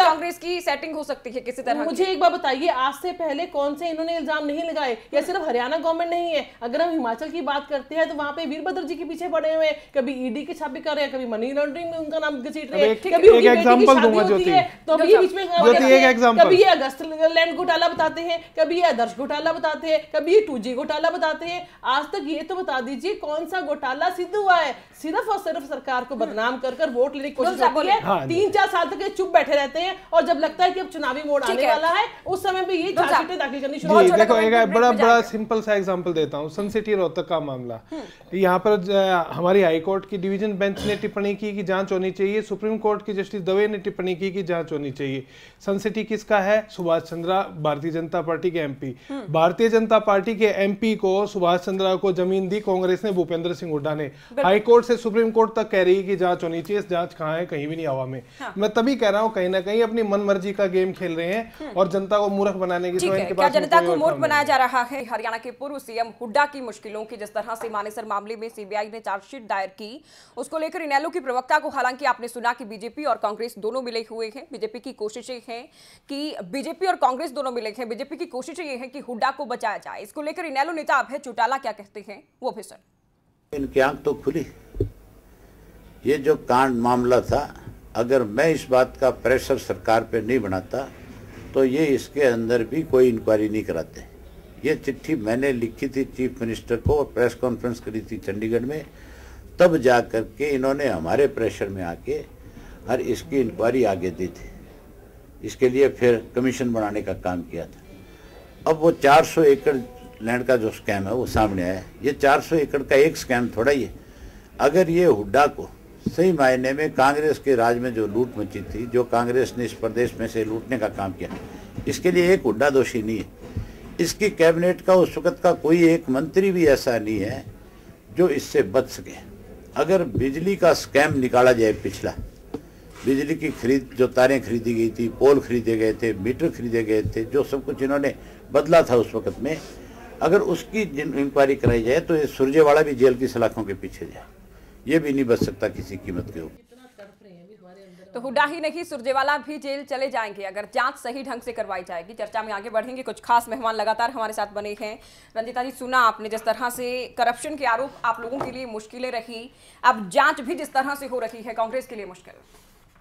तो की सेटिंग हो सकती है किसी तरह मुझे एक बार बताइए आज से पहले कौन से इन्होंने इल्जाम नहीं लगाए या हम्म। सिर्फ हरियाणा गवर्नमेंट नहीं है अगर हम हिमाचल की बात करते हैं तो वहाँ पे वीरभद्र जी के पीछे पड़े हुए कभी ईडी e के छापे कर रहे हैं कभी मनी लॉन्ड्रिंग में उनका नाम घसीट रहे हैं कभी तो अभी बीच में कभी ये अगस्त लैंड घोटाला बताते हैं कभी कभी आदर्श घोटाला बताते हैं कभी टू जी घोटाला बताते हैं आज तक ये तो बता दीजिए कौन सा घोटाला सिद्ध हुआ है सिर्फ और सिर्फ सरकार को बदनाम कर कर वोट लेने की कोशिश करती है हाँ, तीन चार साल तक ये चुप बैठे रहते हैं और जब लगता है कि अब चुनावी मोड आने वाला है उस समय भी ये चार्जशीटें दाखिल करनी शुरू देखो एक बड़ा बड़ा सिंपल सा एग्जाम्पल देता हूँ सन सिटी रोहतक का मामला हम्म। यहाँ पर हमारी हाईकोर्ट की डिवीजन बेंच ने टिप्पणी की कि जांच होनी चाहिए सुप्रीम कोर्ट की जस्टिस दवे ने टिप्पणी की कि जांच होनी चाहिए सन सिटी किसका है सुभाष चंद्रा भारतीय जनता पार्टी के एम एमपी भारतीय जनता पार्टी के एमपी को सुभाष चंद्रा को जमीन दी कांग्रेस ने भूपेंद्र सिंह हुड्डा ने हाईकोर्ट से सुप्रीम कोर्ट तक कह रही है कि जांच होनी चाहिए इस जांच कहाँ है कहीं भी नहीं हवा में हाँ। मैं तभी कह रहा हूँ कहीं ना कहीं अपनी मन मर्जी का गेम खेल रहे हैं हम्म। और जनता को मूर्ख बनाने की तो जनता को मूर्ख बनाया जा रहा है हरियाणा के पूर्व सीएम हुड्डा की मुश्किलों की जिस तरह से मानेसर मामले में सीबीआई ने चार्जशीट दायर की उसको लेकर इनैलो की प्रवक्ता को हालांकि आपने सुना की बीजेपी और कांग्रेस दोनों मिले हुए हैं बीजेपी की कोशिशें हैं कि बीजेपी और कांग्रेस दोनों मिले हैं बीजेपी की कोशिश प्रश्न ये है कि हुड्डा को बचाया जाए इसको लेकर इनेलो नेता अभय चौटाला क्या कहते हैं वो भी सर इनकी आंख तो खुली ये जो कांड मामला था अगर मैं इस बात का प्रेशर सरकार पे नहीं बनाता तो ये इसके अंदर भी कोई इंक्वायरी नहीं कराते ये चिट्ठी मैंने लिखी थी चीफ मिनिस्टर को और प्रेस कॉन्फ्रेंस करी थी चंडीगढ़ में तब जा कर के इन्होंने हमारे प्रेशर में आके और इसकी इंक्वायरी आगे दी थी इसके लिए फिर कमीशन बनाने का काम किया था अब वो 400 एकड़ लैंड का जो स्कैम है वो सामने आया ये 400 एकड़ का एक स्कैम थोड़ा ही है अगर ये हुड्डा को सही मायने में कांग्रेस के राज में जो लूट मची थी जो कांग्रेस ने इस प्रदेश में से लूटने का काम किया इसके लिए एक हुड्डा दोषी नहीं है इसकी कैबिनेट का उस वक्त का कोई एक मंत्री भी ऐसा नहीं है जो इससे बच सके अगर बिजली का स्कैम निकाला जाए पिछला बिजली की खरीद जो तारें खरीदी गई थी पोल खरीदे गए थे मीटर खरीदे गए थे जो सब कुछ इन्होंने बदला था उस वक्त में अगर उसकी इंक्वायरी कराई जाए तो ये सुरजेवाड़ा भी जेल की सलाखों के पीछे जाए ये भी नहीं बच सकता किसी कीमत के ऊपर तो हुडा ही नहीं सुरजेवाला भी जेल चले जाएंगे अगर जांच सही ढंग से करवाई जाएगी चर्चा में आगे बढ़ेंगे कुछ खास मेहमान लगातार हमारे साथ बने हैं रंजिता जी सुना आपने जिस तरह से करप्शन के आरोप आप लोगों के लिए मुश्किलें रही अब जांच भी जिस तरह से हो रही है कांग्रेस के लिए मुश्किल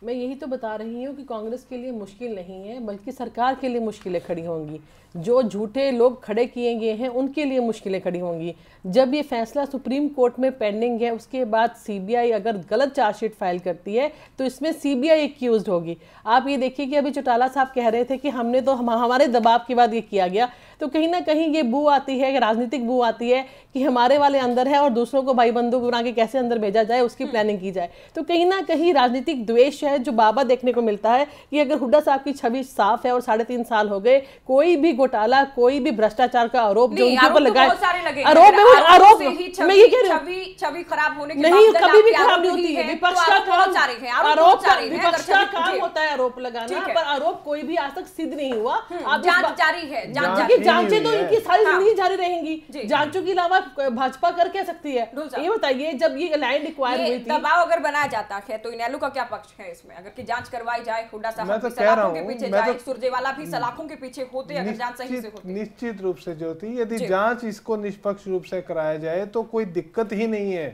मैं यही तो बता रही हूँ कि कांग्रेस के लिए मुश्किल नहीं है बल्कि सरकार के लिए मुश्किलें खड़ी होंगी जो झूठे लोग खड़े किए गए हैं उनके लिए मुश्किलें खड़ी होंगी जब ये फैसला सुप्रीम कोर्ट में पेंडिंग है उसके बाद सीबीआई अगर गलत चार्जशीट फाइल करती है तो इसमें सीबीआई एक्यूज होगी आप ये देखिए कि अभी चौटाला साहब कह रहे थे कि हमने तो हम हमारे दबाव के बाद ये किया गया तो कहीं ना कहीं ये बू आती है राजनीतिक बू आती है कि हमारे वाले अंदर है और दूसरों को भाई बंधु बना के कैसे अंदर भेजा जाए उसकी प्लानिंग हम्म। की जाए तो कहीं ना कहीं राजनीतिक द्वेष है जो बाबा देखने को मिलता है कि अगर हुड्डा साहब की छवि साफ है और साढ़े तीन साल हो गए कोई भी घोटाला कोई भी भ्रष्टाचार का आरोप जो उनके ऊपर तो लगा है आरोप आरोप मैं ये कह रही हूँ छवि खराब होने नहीं कभी भी खराब नहीं होती है तो विपक्ष का काम आरोप विपक्ष का काम होता है आरोप लगाना पर आरोप कोई भी आज तक सिद्ध नहीं हुआ हम्म, जारी है जांचें तो इनकी सारी हाँ। जिंदगी जारी रहेंगी जांचों के अलावा भाजपा कर क्या सकती है ये बताइए जब ये लाइन रिक्वायर हुई थी दबाव अगर बनाया जाता है तो इनेलो का क्या पक्ष है में अगर की जांच करवाई जाए हुड्डा साहब तो के पीछे जाए तो... सुरजेवाला भी हम्म। सलाखों के पीछे होते अगर जांच सही से होती निश्चित रूप से ज्योति यदि जांच इसको निष्पक्ष रूप से कराया जाए तो कोई दिक्कत ही नहीं है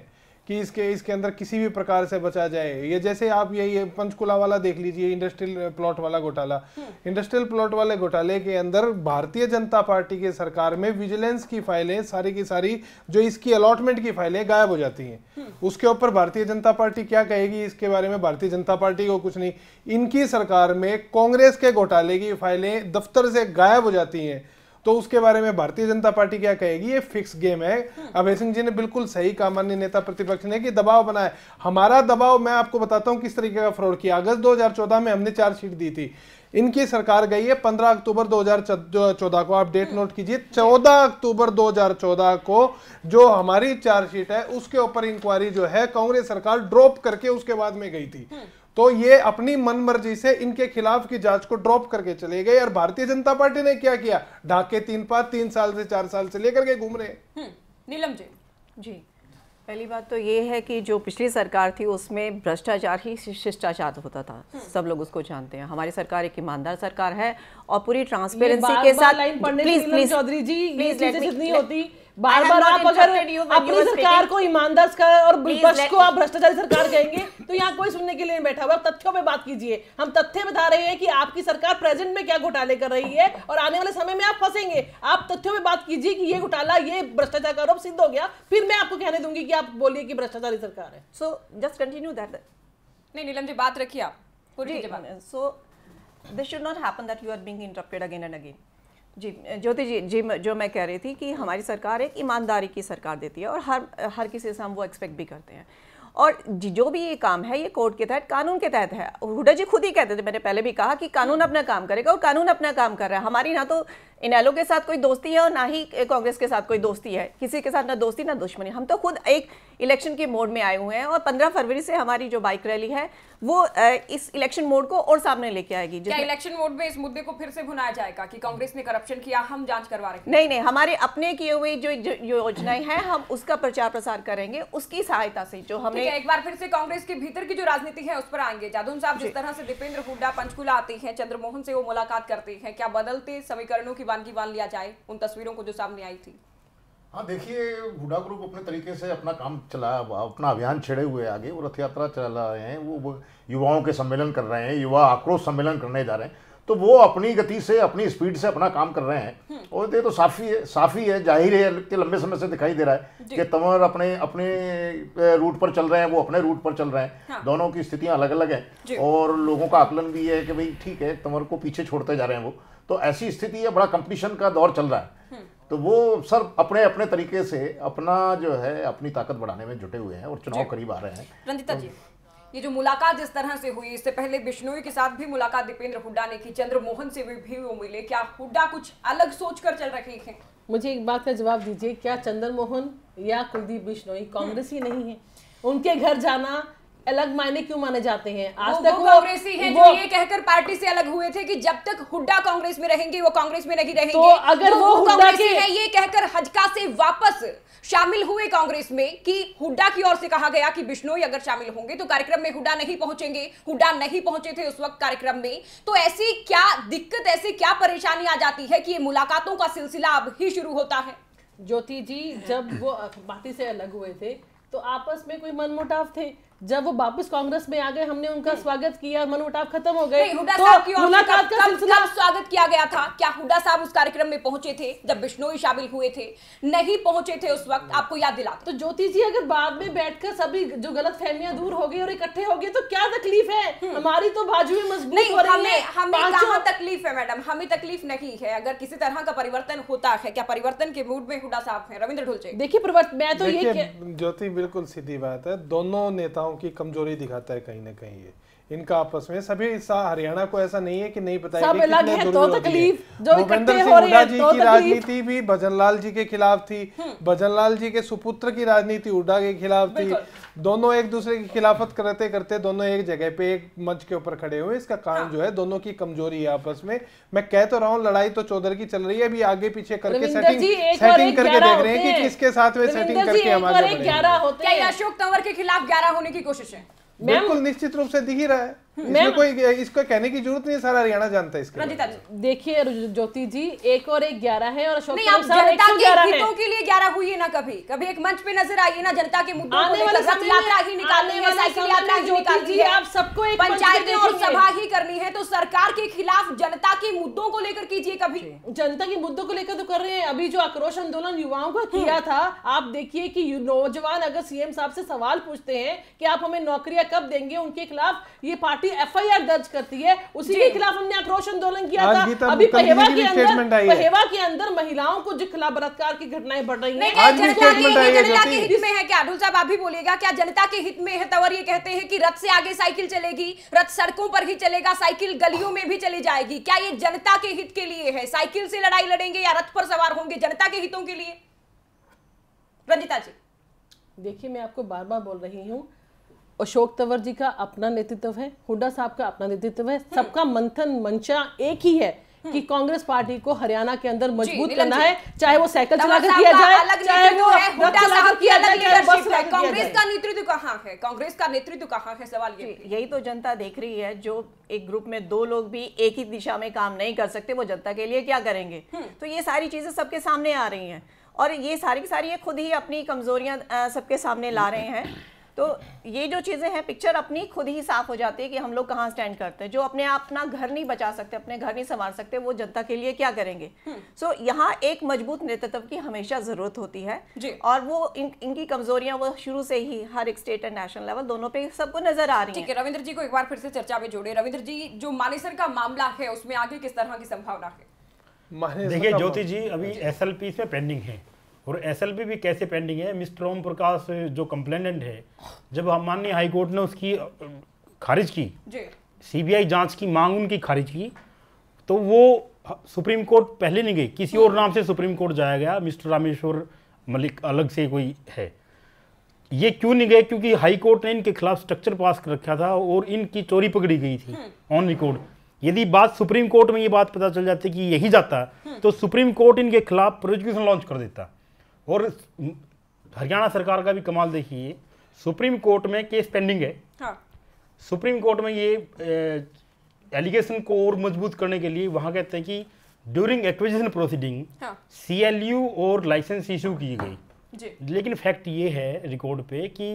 कि इसके इसके अंदर किसी भी प्रकार से बचा जाए ये जैसे आप ये ये पंचकुला वाला देख लीजिए इंडस्ट्रियल प्लॉट वाला घोटाला हम्म। इंडस्ट्रियल प्लॉट वाले घोटाले के अंदर भारतीय जनता पार्टी के सरकार में विजिलेंस की फाइलें सारी की सारी जो इसकी अलॉटमेंट की फाइलें गायब हो जाती हैं हम्म। उसके ऊपर भारतीय जनता पार्टी क्या कहेगी इसके बारे में भारतीय जनता पार्टी को कुछ नहीं इनकी सरकार में कांग्रेस के घोटाले की फाइलें दफ्तर से गायब हो जाती हैं तो उसके बारे में भारतीय जनता पार्टी क्या कहेगी ये फिक्स गेम है अभय हाँ। सिंह जी ने बिल्कुल सही कहा माननीय नेता प्रतिपक्ष ने कि दबाव बनाया हमारा दबाव मैं आपको बताता हूं किस तरीके का फ्रॉड किया अगस्त दो में हमने चार्जशीट दी थी इनकी सरकार गई है 15 अक्टूबर 2014 को आप डेट नोट कीजिए 14 अक्टूबर 2014 को जो हमारी चार्जशीट है उसके ऊपर इंक्वायरी जो है कांग्रेस सरकार ड्रॉप करके उसके बाद में गई थी हाँ। तो ये अपनी मनमर्जी से इनके खिलाफ की जांच को ड्रॉप करके चले गए और भारतीय जनता पार्टी ने क्या किया ढाके तीन पाँच तीन साल से चार साल से लेकर के घूम रहे हम्म, नीलम जी जी पहली बात तो ये है कि जो पिछली सरकार थी उसमें भ्रष्टाचार ही शिष्टाचार होता था हम्म। सब लोग उसको जानते हैं हमारी सरकार एक ईमानदार सरकार है और पूरी ट्रांसपेरेंसी के साथ please please Chaudhary ji please जितनी होती बार बार आप अगर अपनी सरकार को ईमानदार सरकार और विपक्ष को आप भ्रष्टाचारी सरकार कहेंगे तो यहाँ कोई सुनने के लिए बैठा हुआ तथ्यों पे बात कीजिए हम तथ्य बता रहे हैं कि आपकी सरकार प्रेजेंट में क्या घोटाले कर रही है और आने वाले समय में आप फंसेंगे आप तथ्यों पे बात कीजिए कि ये घोटाला ये भ्रष्टाचार का आरोप सिद्ध हो गया फिर मैं आपको कहने दूंगी कि आप बोलिए कि भ्रष्टाचारी सरकार है सो जस्ट कंटिन्यू दैट नहीं नीलम जी बात रखिए आप पूरी so this should not happen that you are being interrupted again and again जी ज्योति जी जी जो मैं कह रही थी कि हमारी सरकार एक ईमानदारी की सरकार देती है और हर हर किसी से हम वो एक्सपेक्ट भी करते हैं और जो भी ये काम है ये कोर्ट के तहत कानून के तहत है हुडा जी खुद ही कहते थे मैंने पहले भी कहा कि कानून अपना काम करेगा और कानून अपना काम कर रहा है हमारी ना तो इन एलो के साथ कोई दोस्ती है और ना ही कांग्रेस के साथ कोई दोस्ती है किसी के साथ ना दोस्ती ना दुश्मनी हम तो खुद एक इलेक्शन के मोड में आए हुए हैं और पंद्रह फरवरी से हमारी जो बाइक रैली है वो इस इलेक्शन मोड को और सामने लेके आएगी क्या इलेक्शन मोड में इस मुद्दे को फिर से भुनाया जाएगा कि कांग्रेस ने करप्शन किया हम जांच करवा रहे नहीं नहीं हमारे अपने किए हुए जो योजनाएं हैं हम उसका प्रचार प्रसार करेंगे उसकी सहायता से जो हमने एक बार फिर से कांग्रेस के भीतर की जो राजनीति है उस पर आएंगे जादून साहब जिस तरह से दीपेंद्र हुड्डा पंचकूला आते हैं चंद्रमोहन से वो मुलाकात करते हैं क्या बदलते समीकरणों की वानगी बांध लिया जाए उन तस्वीरों को जो सामने आई थी हाँ देखिए हुडा ग्रुप अपने तरीके से अपना काम चला अपना अभियान छेड़े हुए आगे वो रथ यात्रा चला रहे हैं वो युवाओं के सम्मेलन कर रहे हैं युवा आक्रोश सम्मेलन करने जा रहे हैं तो वो अपनी गति से अपनी स्पीड से अपना काम कर रहे हैं हम्म। और ये तो साफी है साफी है जाहिर है कि लंबे समय से दिखाई दे रहा है कि तंवर अपने अपने रूट पर चल रहे हैं वो अपने रूट पर चल रहे हैं हाँ। दोनों की स्थितियां अलग अलग हैं और लोगों का आकलन भी है कि भाई ठीक है तंवर को पीछे छोड़ते जा रहे हैं वो तो ऐसी स्थिति है बड़ा कंपटीशन का दौर चल रहा है तो वो सर अपने अपने तरीके से अपना जो है अपनी ताकत बढ़ाने में जुटे हुए हैं और चुनाव करीब आ रहे हैं रंजिता तो जी ये जो मुलाकात जिस तरह से हुई इससे पहले बिश्नोई के साथ भी मुलाकात दीपेंद्र हुड्डा ने की चंद्रमोहन से भी, भी वो मिले क्या हुड्डा कुछ अलग सोच कर चल रहे हैं मुझे एक बात का जवाब दीजिए क्या चंद्रमोहन या कुलदीप बिश्नोई कांग्रेस ही हम्म। नहीं है उनके घर जाना अलग मायने क्यों माने जाते हैं आज वो, तक कांग्रेस ही है हैं जो ये कहकर पार्टी से अलग हुए थे कि जब तक हुड्डा कांग्रेस में रहेंगे वो कांग्रेस में नहीं रहेंगे तो अगर तो वो, वो कांग्रेसी है ये कहकर हजका से वापस शामिल हुए कांग्रेस में कि हुड्डा की ओर से कहा गया कि बिश्नोई अगर शामिल होंगे तो कार्यक्रम में हुड्डा नहीं पहुंचेंगे हुड्डा नहीं पहुंचे थे उस वक्त कार्यक्रम में तो ऐसी क्या दिक्कत ऐसी क्या परेशानी आ जाती है कि ये मुलाकातों का सिलसिला अब ही शुरू होता है ज्योति जी जब वो पार्टी से अलग हुए थे तो आपस में कोई मनमुटाव थे जब वो वापस कांग्रेस में आ गए हमने उनका हम्म। स्वागत किया मनमुटाव खत्म हो गए हुडा तो मुलाकात का सिलसिला स्वागत किया गया था क्या हुडा साहब उस कार्यक्रम में पहुंचे थे जब बिश्नोई शामिल हुए थे नहीं पहुंचे थे उस वक्त आपको याद दिला तो ज्योति जी अगर बाद में बैठकर सभी जो गलत फहमियां दूर हो गई और इकट्ठे हो गए तो क्या तकलीफ है हम्म। हमारी तो बाजू में मजबूत हो रही है हमें कहाँ तकलीफ है मैडम हमें तकलीफ नहीं है अगर किसी तरह का परिवर्तन होता है क्या परिवर्तन के मूड में हुडा साहब है रविंद्र ढोलचे देखिए मैं तो ये ज्योति बिल्कुल सीधी बात है दोनों नेताओं नेताओं की कमजोरी दिखाता है कहीं ना कहीं ये इनका आपस में सभी हरियाणा को ऐसा नहीं है कि नहीं बताया सब तो तकलीफ जो भूपेंद्र सिंह हुडा जी तो की राजनीति भी भजनलाल जी के खिलाफ थी हम्म। भजनलाल जी के सुपुत्र की राजनीति हुडा के खिलाफ थी दोनों एक दूसरे की खिलाफत करते करते दोनों एक जगह पे एक मंच के ऊपर खड़े हुए इसका कारण हाँ। जो है दोनों की कमजोरी है आपस में मैं कह तो रहा हूँ लड़ाई तो चौधर की चल रही है अभी आगे पीछे करके सेटिंग सेटिंग करके देख रहे हैं कि किसके साथ में सेटिंग करके हमारे अशोक तंवर के खिलाफ ग्यारह होने की कोशिश है बिल्कुल निश्चित रूप से दिख ही रहा है Hmm. इसमें कोई इसको कहने की जरूरत नहीं है सारा हरियाणा जानता है इसके देखिए ज्योति जी एक और एक ग्यारह है और अशोक जनता के हितों के लिए ग्यारह हुई है ना कभी कभी एक मंच पे नजर आई ना जनता के मुद्दे यात्रा ही निकालनी आप सबको एक पंचायतें और सभा ही करनी है तो सरकार के खिलाफ जनता के मुद्दों को लेकर कीजिए कभी जनता के मुद्दों को लेकर तो कर रहे हैं अभी जो आक्रोश आंदोलन युवाओं का हम्म। किया था आप देखिए कि नौजवान अगर सीएम साहब से सवाल पूछते हैं कि आप हमें नौकरियां कब देंगे उनके खिलाफ ये पार्टी पार्टी एफआईआर दर्ज करती है उसी के खिलाफ हमने आक्रोश आंदोलन किया था अभी पहेवा के अंदर पहेवा के अंदर महिलाओं को खिलाफ बलात्कार की घटनाएं बढ़ रही है जनता के हित में है क्या अडुल साहब आप भी बोलेगा क्या जनता के हित में है तवर ये कहते हैं कि रथ से आगे साइकिल चलेगी रथ सड़कों पर ही चलेगा साइकिल गलियों में भी चली जाएगी क्या ये जनता के हित के लिए है साइकिल से लड़ाई लड़ेंगे या रथ पर सवार होंगे जनता के हितों के लिए रंजिता जी देखिए मैं आपको बार बार बोल रही हूँ अशोक तंवर जी का अपना नेतृत्व है हुड्डा साहब का अपना नेतृत्व है सबका मंथन मंशा एक ही है कि कांग्रेस पार्टी को हरियाणा के अंदर मजबूत करना है चाहे वो साइकिल चलाकर किया जाए चाहे वो किया जाए कांग्रेस का नेतृत्व कहाँ है कांग्रेस का नेतृत्व कहाँ है सवाल ये यही तो जनता देख रही है जो एक ग्रुप में दो लोग भी एक ही दिशा में काम नहीं कर सकते वो जनता के लिए क्या करेंगे हम्म। तो ये सारी चीजें सबके सामने आ रही है और ये सारी की सारी खुद ही अपनी कमजोरियां सबके सामने ला रहे हैं तो ये जो चीज़ें हैं पिक्चर अपनी खुद ही साफ हो जाती है कि हम लोग कहाँ स्टैंड करते हैं जो अपने आप अपना घर नहीं बचा सकते अपने घर नहीं संवार सकते वो जनता के लिए क्या करेंगे सो हम्म। so, यहाँ एक मजबूत नेतृत्व की हमेशा ज़रूरत होती है जी और वो इन, इनकी कमजोरियाँ वो शुरू से ही हर एक स्टेट एंड नेशनल लेवल दोनों पर सबको नजर आ रही है ठीक है रविंद्र जी को एक बार फिर से चर्चा में जोड़े रविंद्र जी जो मानेसर का मामला है उसमें आगे किस तरह की संभावना है देखिए ज्योति जी अभी एस एल पी पेंडिंग है और एसएलबी भी कैसे पेंडिंग है मिस्टर ओम प्रकाश जो कंप्लेनेंट है जब हम माननीय हाईकोर्ट ने उसकी खारिज की सीबीआई जांच की मांग उनकी खारिज की तो वो सुप्रीम कोर्ट पहले नहीं गई किसी और नाम से सुप्रीम कोर्ट जाया गया मिस्टर रामेश्वर मलिक अलग से कोई है ये क्यों नहीं गए क्योंकि हाई कोर्ट ने इनके खिलाफ स्ट्रक्चर पास कर रखा था और इनकी चोरी पकड़ी गई थी ऑन हम्म। रिकॉर्ड यदि बात सुप्रीम कोर्ट में ये बात पता चल जाती कि यही जाता हम्म। तो सुप्रीम कोर्ट इनके खिलाफ प्रोजिक्यूशन लॉन्च कर देता और हरियाणा सरकार का भी कमाल देखिए सुप्रीम कोर्ट में केस पेंडिंग है हाँ। सुप्रीम कोर्ट में ये एलिगेशन को और मजबूत करने के लिए वहां कहते हैं कि during acquisition proceeding C L U और लाइसेंस इशू की गई लेकिन फैक्ट ये है रिकॉर्ड पे कि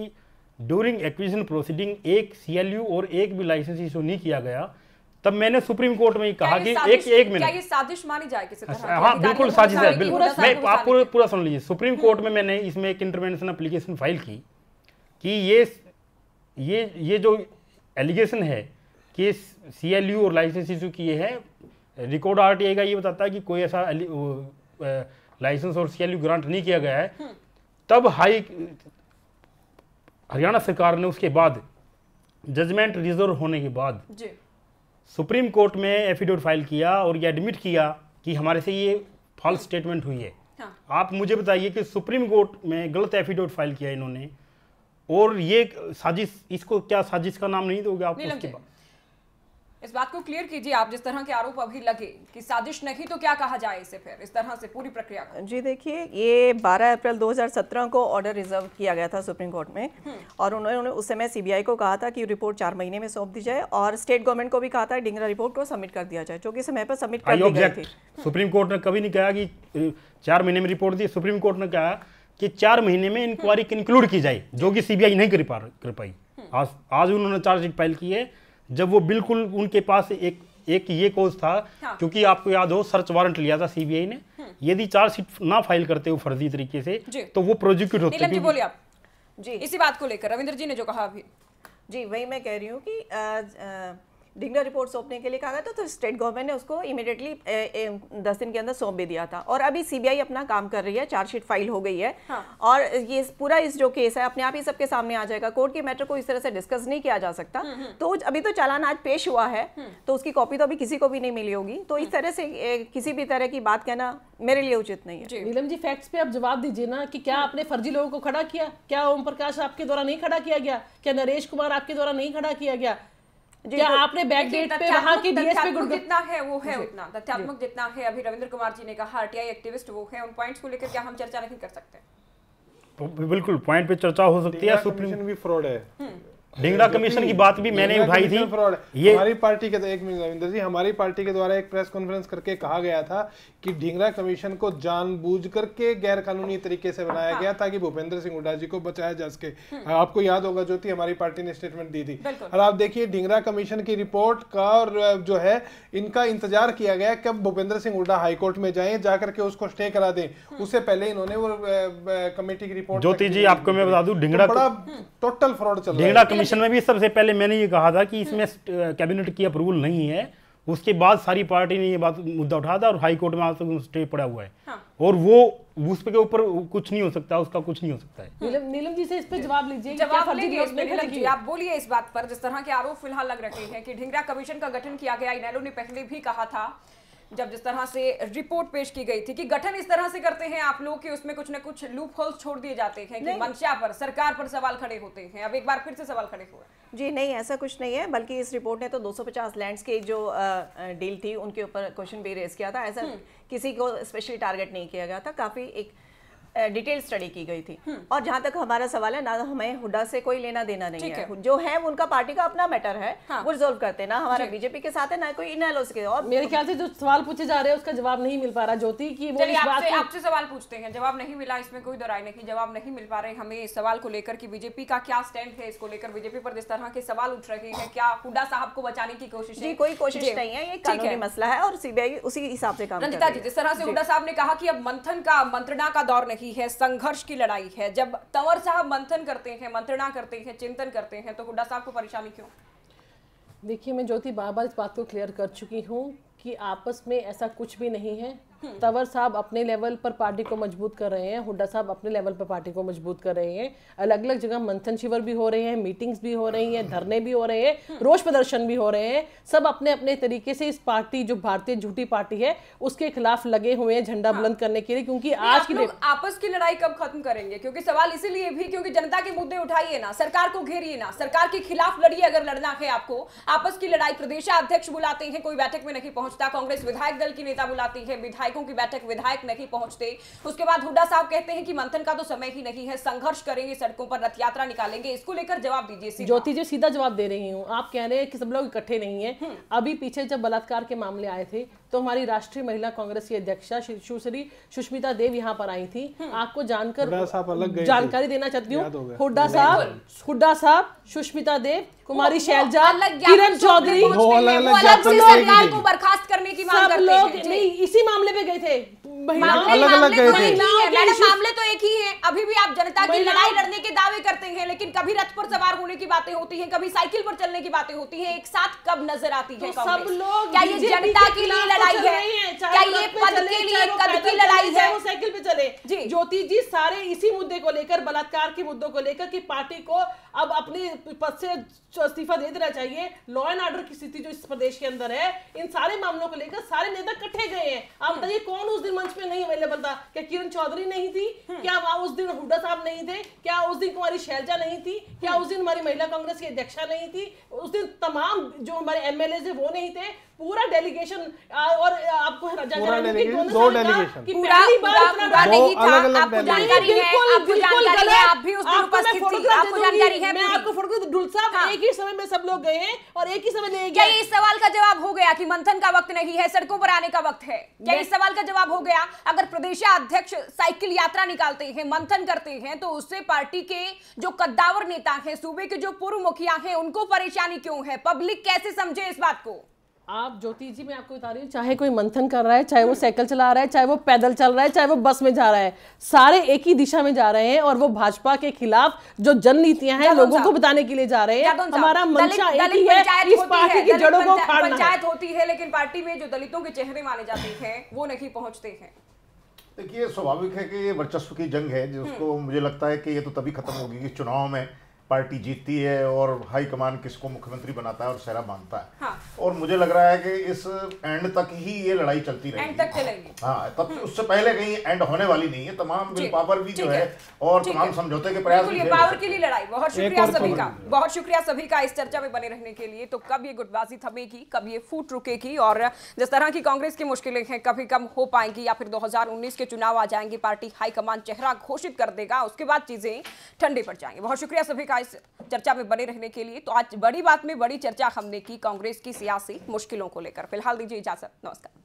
ड्यूरिंग एक्विजिशन प्रोसीडिंग एक सी एल यू और एक भी लाइसेंस इशू नहीं किया गया तब मैंने सुप्रीम कोर्ट में ही कहा कि एक एक मिनट क्या ये साजिश मानी जाए किसी तरह अच्छा, हाँ बिल्कुल साजिश है बिल्कुल मैं आप पूरा पूरा सुन लीजिए सुप्रीम कोर्ट में मैंने इसमें एक इंटरवेंशन एप्लीकेशन फाइल की कि ये ये ये जो एलिगेशन है कि सी एल यू और लाइसेंस इशू किए हैं रिकॉर्ड आर टी आई का ये बताता है कि कोई ऐसा लाइसेंस और सी एल यू ग्रांट नहीं किया गया है हम्म। तब हाई हरियाणा सरकार ने उसके बाद जजमेंट रिजर्व होने के बाद सुप्रीम कोर्ट में एफिडेविट फाइल किया और ये एडमिट किया कि हमारे से ये फॉल्स स्टेटमेंट हुई है हाँ। आप मुझे बताइए कि सुप्रीम कोर्ट में गलत एफिडेविट फाइल किया इन्होंने और ये साजिश इसको क्या साजिश का नाम नहीं दोगे आप उसके बाद इस बात को क्लियर कीजिए आप जिस तरह के आरोप अभी लगे कि साजिश नहीं तो क्या कहा जाए इसे फिर इस तरह से पूरी प्रक्रिया को जी देखिए ये 12 अप्रैल 2017 को ऑर्डर रिजर्व किया गया था सुप्रीम कोर्ट में हम्म। और उन्होंने उस समय सीबीआई को कहा था कि रिपोर्ट चार महीने में सौंप दी जाए और स्टेट गवर्नमेंट को भी कहा था डिंगरा रिपोर्ट को सबमिट कर दिया जाए जो कि समय पर सबमिट कर सुप्रीम कोर्ट ने कभी नहीं कहा कि चार महीने में रिपोर्ट दी सुप्रीम कोर्ट ने कहा कि चार महीने में इंक्वायरी हम्म। इंक्लूड की जाए जो कि सीबीआई नहीं कर कर पाई हम्म। आज आज उन्होंने चार्जशीट फाइल की है जब वो बिल्कुल उनके पास एक एक ये कोज था हाँ। क्योंकि आपको याद हो सर्च वारंट लिया था सीबीआई ने हम्म। यदि चार्जशीट ना फाइल करते हो फर्जी तरीके से तो वो प्रोजिक्यूट होते जी बोलिए आप जी इसी बात को लेकर रविंद्र जी ने जो कहा अभी जी वही मैं कह रही हूँ कि डिग्नर रिपोर्ट सौंपने के लिए कहा गया था तो स्टेट गवर्नमेंट ने उसको इमीडिएटली दस दिन के अंदर सौंप भी दिया था और अभी सीबीआई अपना काम कर रही है चार्जशीट फाइल हो गई है हाँ। और ये पूरा इस जो केस है अपने आप ही सबके सामने आ जाएगा कोर्ट के मैटर को इस तरह से डिस्कस नहीं किया जा सकता हम्म, हम्म। तो अभी तो चालान आज पेश हुआ है हम्म। तो उसकी कॉपी तो अभी किसी को भी नहीं मिली होगी तो इस तरह से किसी भी तरह की बात कहना मेरे लिए उचित नहीं है नीलम जी फैक्ट्स पे आप जवाब दीजिए ना कि क्या हाँ। आपने फर्जी लोगों को खड़ा किया क्या ओम प्रकाश आपके द्वारा नहीं खड़ा किया गया क्या नरेश कुमार आपके द्वारा नहीं खड़ा किया गया क्या तो आपने बैक डेट पे वहां के डीएस पे गुड़ जितना है वो है उतना तथ्यात्मक जितना है अभी रविंद्र कुमार जी ने कहा आरटीआई एक्टिविस्ट वो है उन पॉइंट्स को लेकर क्या हम चर्चा नहीं कर सकते बिल्कुल पॉइंट पे चर्चा हो सकती है सुप्रीम भी फ्रॉड है हम्म। ढिंगड़ा कमीशन की बात भी मैंने उठाई थी ये हमारी पार्टी के एक मिनट रविंदर जी हमारी पार्टी के द्वारा एक प्रेस कॉन्फ्रेंस करके कहा गया था कि ढिंगड़ा कमीशन को जानबूझकर के गैर कानूनी तरीके से बनाया हाँ। गया ताकि भूपेंद्र सिंह हुडा जी को बचाया जा सके हम्म। हाँ, आपको याद होगा ज्योति हमारी पार्टी ने स्टेटमेंट दी थी और आप देखिए ढिंगरा कमीशन की रिपोर्ट का और जो है इनका इंतजार किया गया कब भूपेंद्र सिंह हुडा हाईकोर्ट में जाए जाकर के उसको स्टे करा दे हम्म। उससे पहले इन्होंने वो कमेटी की रिपोर्ट ज्योति जी आपको मैं बता दू ढिंगड़ा तो बड़ा टोटल फ्रॉड हम्म। चल रहा है कमीशन में भी सबसे पहले मैंने ये कहा था कि इसमें कैबिनेट की अप्रूवल नहीं है उसके बाद सारी पार्टी ने ये बात मुद्दा उठा था और हाई कोर्ट में आज तक स्टे पड़ा हुआ है हाँ। और वो उस पे के ऊपर कुछ नहीं हो सकता उसका कुछ नहीं हो सकता है हाँ। नीलम नीलम जी से इस पे जवाब लीजिए जवाब लेंगे आप बोलिए इस बात पर जिस तरह के आरोप फिलहाल लग रहे हैं कि ढिंगरा कमीशन का गठन किया गया इनेलो ने पहले भी कहा था जब जिस तरह से रिपोर्ट पेश की गई थी कि गठन इस तरह से करते हैं आप लोग कि उसमें कुछ ना कुछ लूप होल्स छोड़ दिए जाते हैं कि मंशा पर सरकार पर सवाल खड़े होते हैं अब एक बार फिर से सवाल खड़े हुए जी नहीं ऐसा कुछ नहीं है बल्कि इस रिपोर्ट ने तो 250 लैंड्स के जो डील थी उनके ऊपर क्वेश्चन भी रेज किया था ऐसा हम्म। किसी को स्पेशली टारगेट नहीं किया गया था काफ़ी एक डिटेल स्टडी की गई थी हम्म। और जहां तक हमारा सवाल है ना हमें हुडा से कोई लेना देना नहीं है।, है जो है उनका पार्टी का अपना मैटर है हाँ। वो रिजोल्व करते ना हमारा बीजेपी के साथ है ना कोई इन के और मेरे ख्याल से जो सवाल पूछे जा रहे हैं उसका जवाब नहीं मिल पा रहा ज्योति की आपसे सवाल पूछते हैं जवाब नहीं मिला इसमें कोई दोराई नहीं जवाब नहीं मिल पा रहे हमें इस सवाल को लेकर की बीजेपी का क्या स्टैंड है इसको लेकर बीजेपी पर जिस तरह के सवाल उठ रहे हैं क्या हुडा साहब को बचाने की कोशिश जी कोई कोशिश नहीं है ये कानूनी मसला है और सीबीआई उसी हिसाब से काम रंजिता जी जिस तरह से हुडा साहब ने कहा कि अब मंथन का मंत्रणा का दौर नहीं रही है संघर्ष की लड़ाई है जब तंवर साहब मंथन करते हैं मंत्रणा करते हैं चिंतन करते हैं तो हुड्डा साहब को परेशानी क्यों देखिए मैं ज्योति बार बार इस बात को क्लियर कर चुकी हूँ कि आपस में ऐसा कुछ भी नहीं है हम्म। तंवर साहब अपने लेवल पर पार्टी को मजबूत कर रहे हैं हुड्डा साहब अपने लेवल पर पार्टी को मजबूत कर रहे हैं अलग अलग जगह मंथन शिविर भी हो रहे हैं मीटिंग्स भी हो रही हैं धरने भी हो रहे हैं हम्म। रोष प्रदर्शन भी हो रहे हैं सब अपने अपने तरीके से इस पार्टी जो भारतीय झूठी पार्टी है उसके खिलाफ लगे हुए हैं झंडा हाँ। बुलंद करने के लिए क्योंकि आज की आपस की लड़ाई कब खत्म करेंगे क्योंकि सवाल इसीलिए भी क्योंकि जनता के मुद्दे उठाइए ना सरकार को घेरिए ना सरकार के खिलाफ लड़िए अगर लड़ना है आपको आपस की लड़ाई प्रदेशाध्यक्ष बुलाते हैं कोई बैठक में नहीं पहुंचता कांग्रेस विधायक दल की नेता बुलाती है विधायक विधायकों की बैठक विधायक नहीं पहुंचते उसके बाद हुड्डा साहब कहते हैं कि मंथन का तो समय ही नहीं है संघर्ष करेंगे सड़कों पर रथ यात्रा निकालेंगे इसको लेकर जवाब दीजिए ज्योति जी सीधा जवाब दे रही हूँ आप कह रहे हैं कि सब लोग इकट्ठे नहीं है हम्म। अभी पीछे जब बलात्कार के मामले आए थे तो हमारी राष्ट्रीय महिला कांग्रेस की अध्यक्षा सुश्री सुष्मिता देव यहाँ पर आई थी हम्म। आपको जानकर जानकारी देना चाहती हूँ हुड्डा साहब हुड्डा साहब सुष्मिता देव कुमारी शैलजा किरण चौधरी को बर्खास्त करने की मांग लोग इसी मामले पे गए थे अलग अलग गए तो थे मामले तो एक ही है अभी भी आप जनता की लड़ाई लड़ने के दावे करते हैं लेकिन कभी रथ पर सवार होने की बातें होती हैं कभी साइकिल पर चलने की बातें होती हैं एक साथ कब नजर आती तो है तो सब लोग क्या ये जनता के लिए लड़ाई है क्या ये पद के लिए तो कद की लड़ाई है वो साइकिल पे चले जी ज्योति जी सारे इसी मुद्दे को लेकर बलात्कार के मुद्दों को लेकर की पार्टी को अब अपने पद से इस्तीफा दे देना चाहिए लॉ एंड ऑर्डर की स्थिति जो इस प्रदेश के अंदर है इन सारे मामलों को लेकर सारे नेता इकट्ठे गए हैं आप बताइए कौन उस दिन मंच में नहीं अवेलेबल था क्या किरण चौधरी नहीं थी हम्म। क्या वहां उस दिन हुडा साहब नहीं थे क्या उस दिन कुमारी शैलजा नहीं थी क्या हम्म। उस दिन हमारी महिला कांग्रेस की अध्यक्षा नहीं थी उस दिन तमाम जो हमारे एमएलए थे वो नहीं थे पूरा डेलीगेशन और आपको दो डेलीगेशन पहली बार हाँ। सब लोग गए और एक ही समय इस सवाल का जवाब हो गया कि मंथन का वक्त नहीं है सड़कों पर आने का वक्त है क्या इस सवाल का जवाब हो गया अगर अध्यक्ष साइकिल यात्रा निकालते हैं मंथन करते हैं तो उससे पार्टी के जो कद्दावर नेता हैं सूबे के जो पूर्व मुखिया हैं उनको परेशानी क्यों है पब्लिक कैसे समझे इस बात को आप ज्योति जी मैं आपको बता रही हूँ चाहे कोई मंथन कर रहा है चाहे वो साइकिल चला रहा है चाहे वो पैदल चल रहा है चाहे वो बस में जा रहा है सारे एक ही दिशा में जा रहे हैं और वो भाजपा के खिलाफ जो जन नीतियां हैं लोगों को बताने के लिए जा रहे हैं हमारा मंशा एक ही है इस पार्टी की जड़ों को पंचायत होती है लेकिन पार्टी में जो दलितों के चेहरे माने जाते हैं वो नहीं पहुंचते हैं देखिए स्वाभाविक है कि ये वर्चस्व की जंग है जिसको हम्म। मुझे लगता है कि ये तो तभी खत्म होगी कि चुनाव में पार्टी जीतती है और हाई कमान किसको मुख्यमंत्री बनाता है और सहरा बांधता है हाँ। और मुझे लग रहा है कि इस एंड तक ही ये लड़ाई चलती रहेगी तक हाँ तब हम्म। उससे पहले कहीं एंड होने वाली नहीं है तमाम विल पावर भी जो है और तमाम समझौते के प्रयास पावर के लिए लड़ाई बहुत शुक्रिया सभी का बहुत शुक्रिया सभी का इस चर्चा में बने रहने के लिए तो कब ये गुटबाजी थमेगी कब ये फूट रुकेगी और जिस तरह की कांग्रेस की मुश्किलें हैं कभी कम हो पाएंगी या फिर दो के चुनाव आ जाएंगे पार्टी हाईकमान चेहरा घोषित कर देगा उसके बाद चीजें ठंडी पड़ जाएंगी बहुत शुक्रिया सभी का इस चर्चा में बने रहने के लिए तो आज बड़ी बात में बड़ी चर्चा हमने की कांग्रेस की सियासी मुश्किलों को लेकर फिलहाल दीजिए इजाजत नमस्कार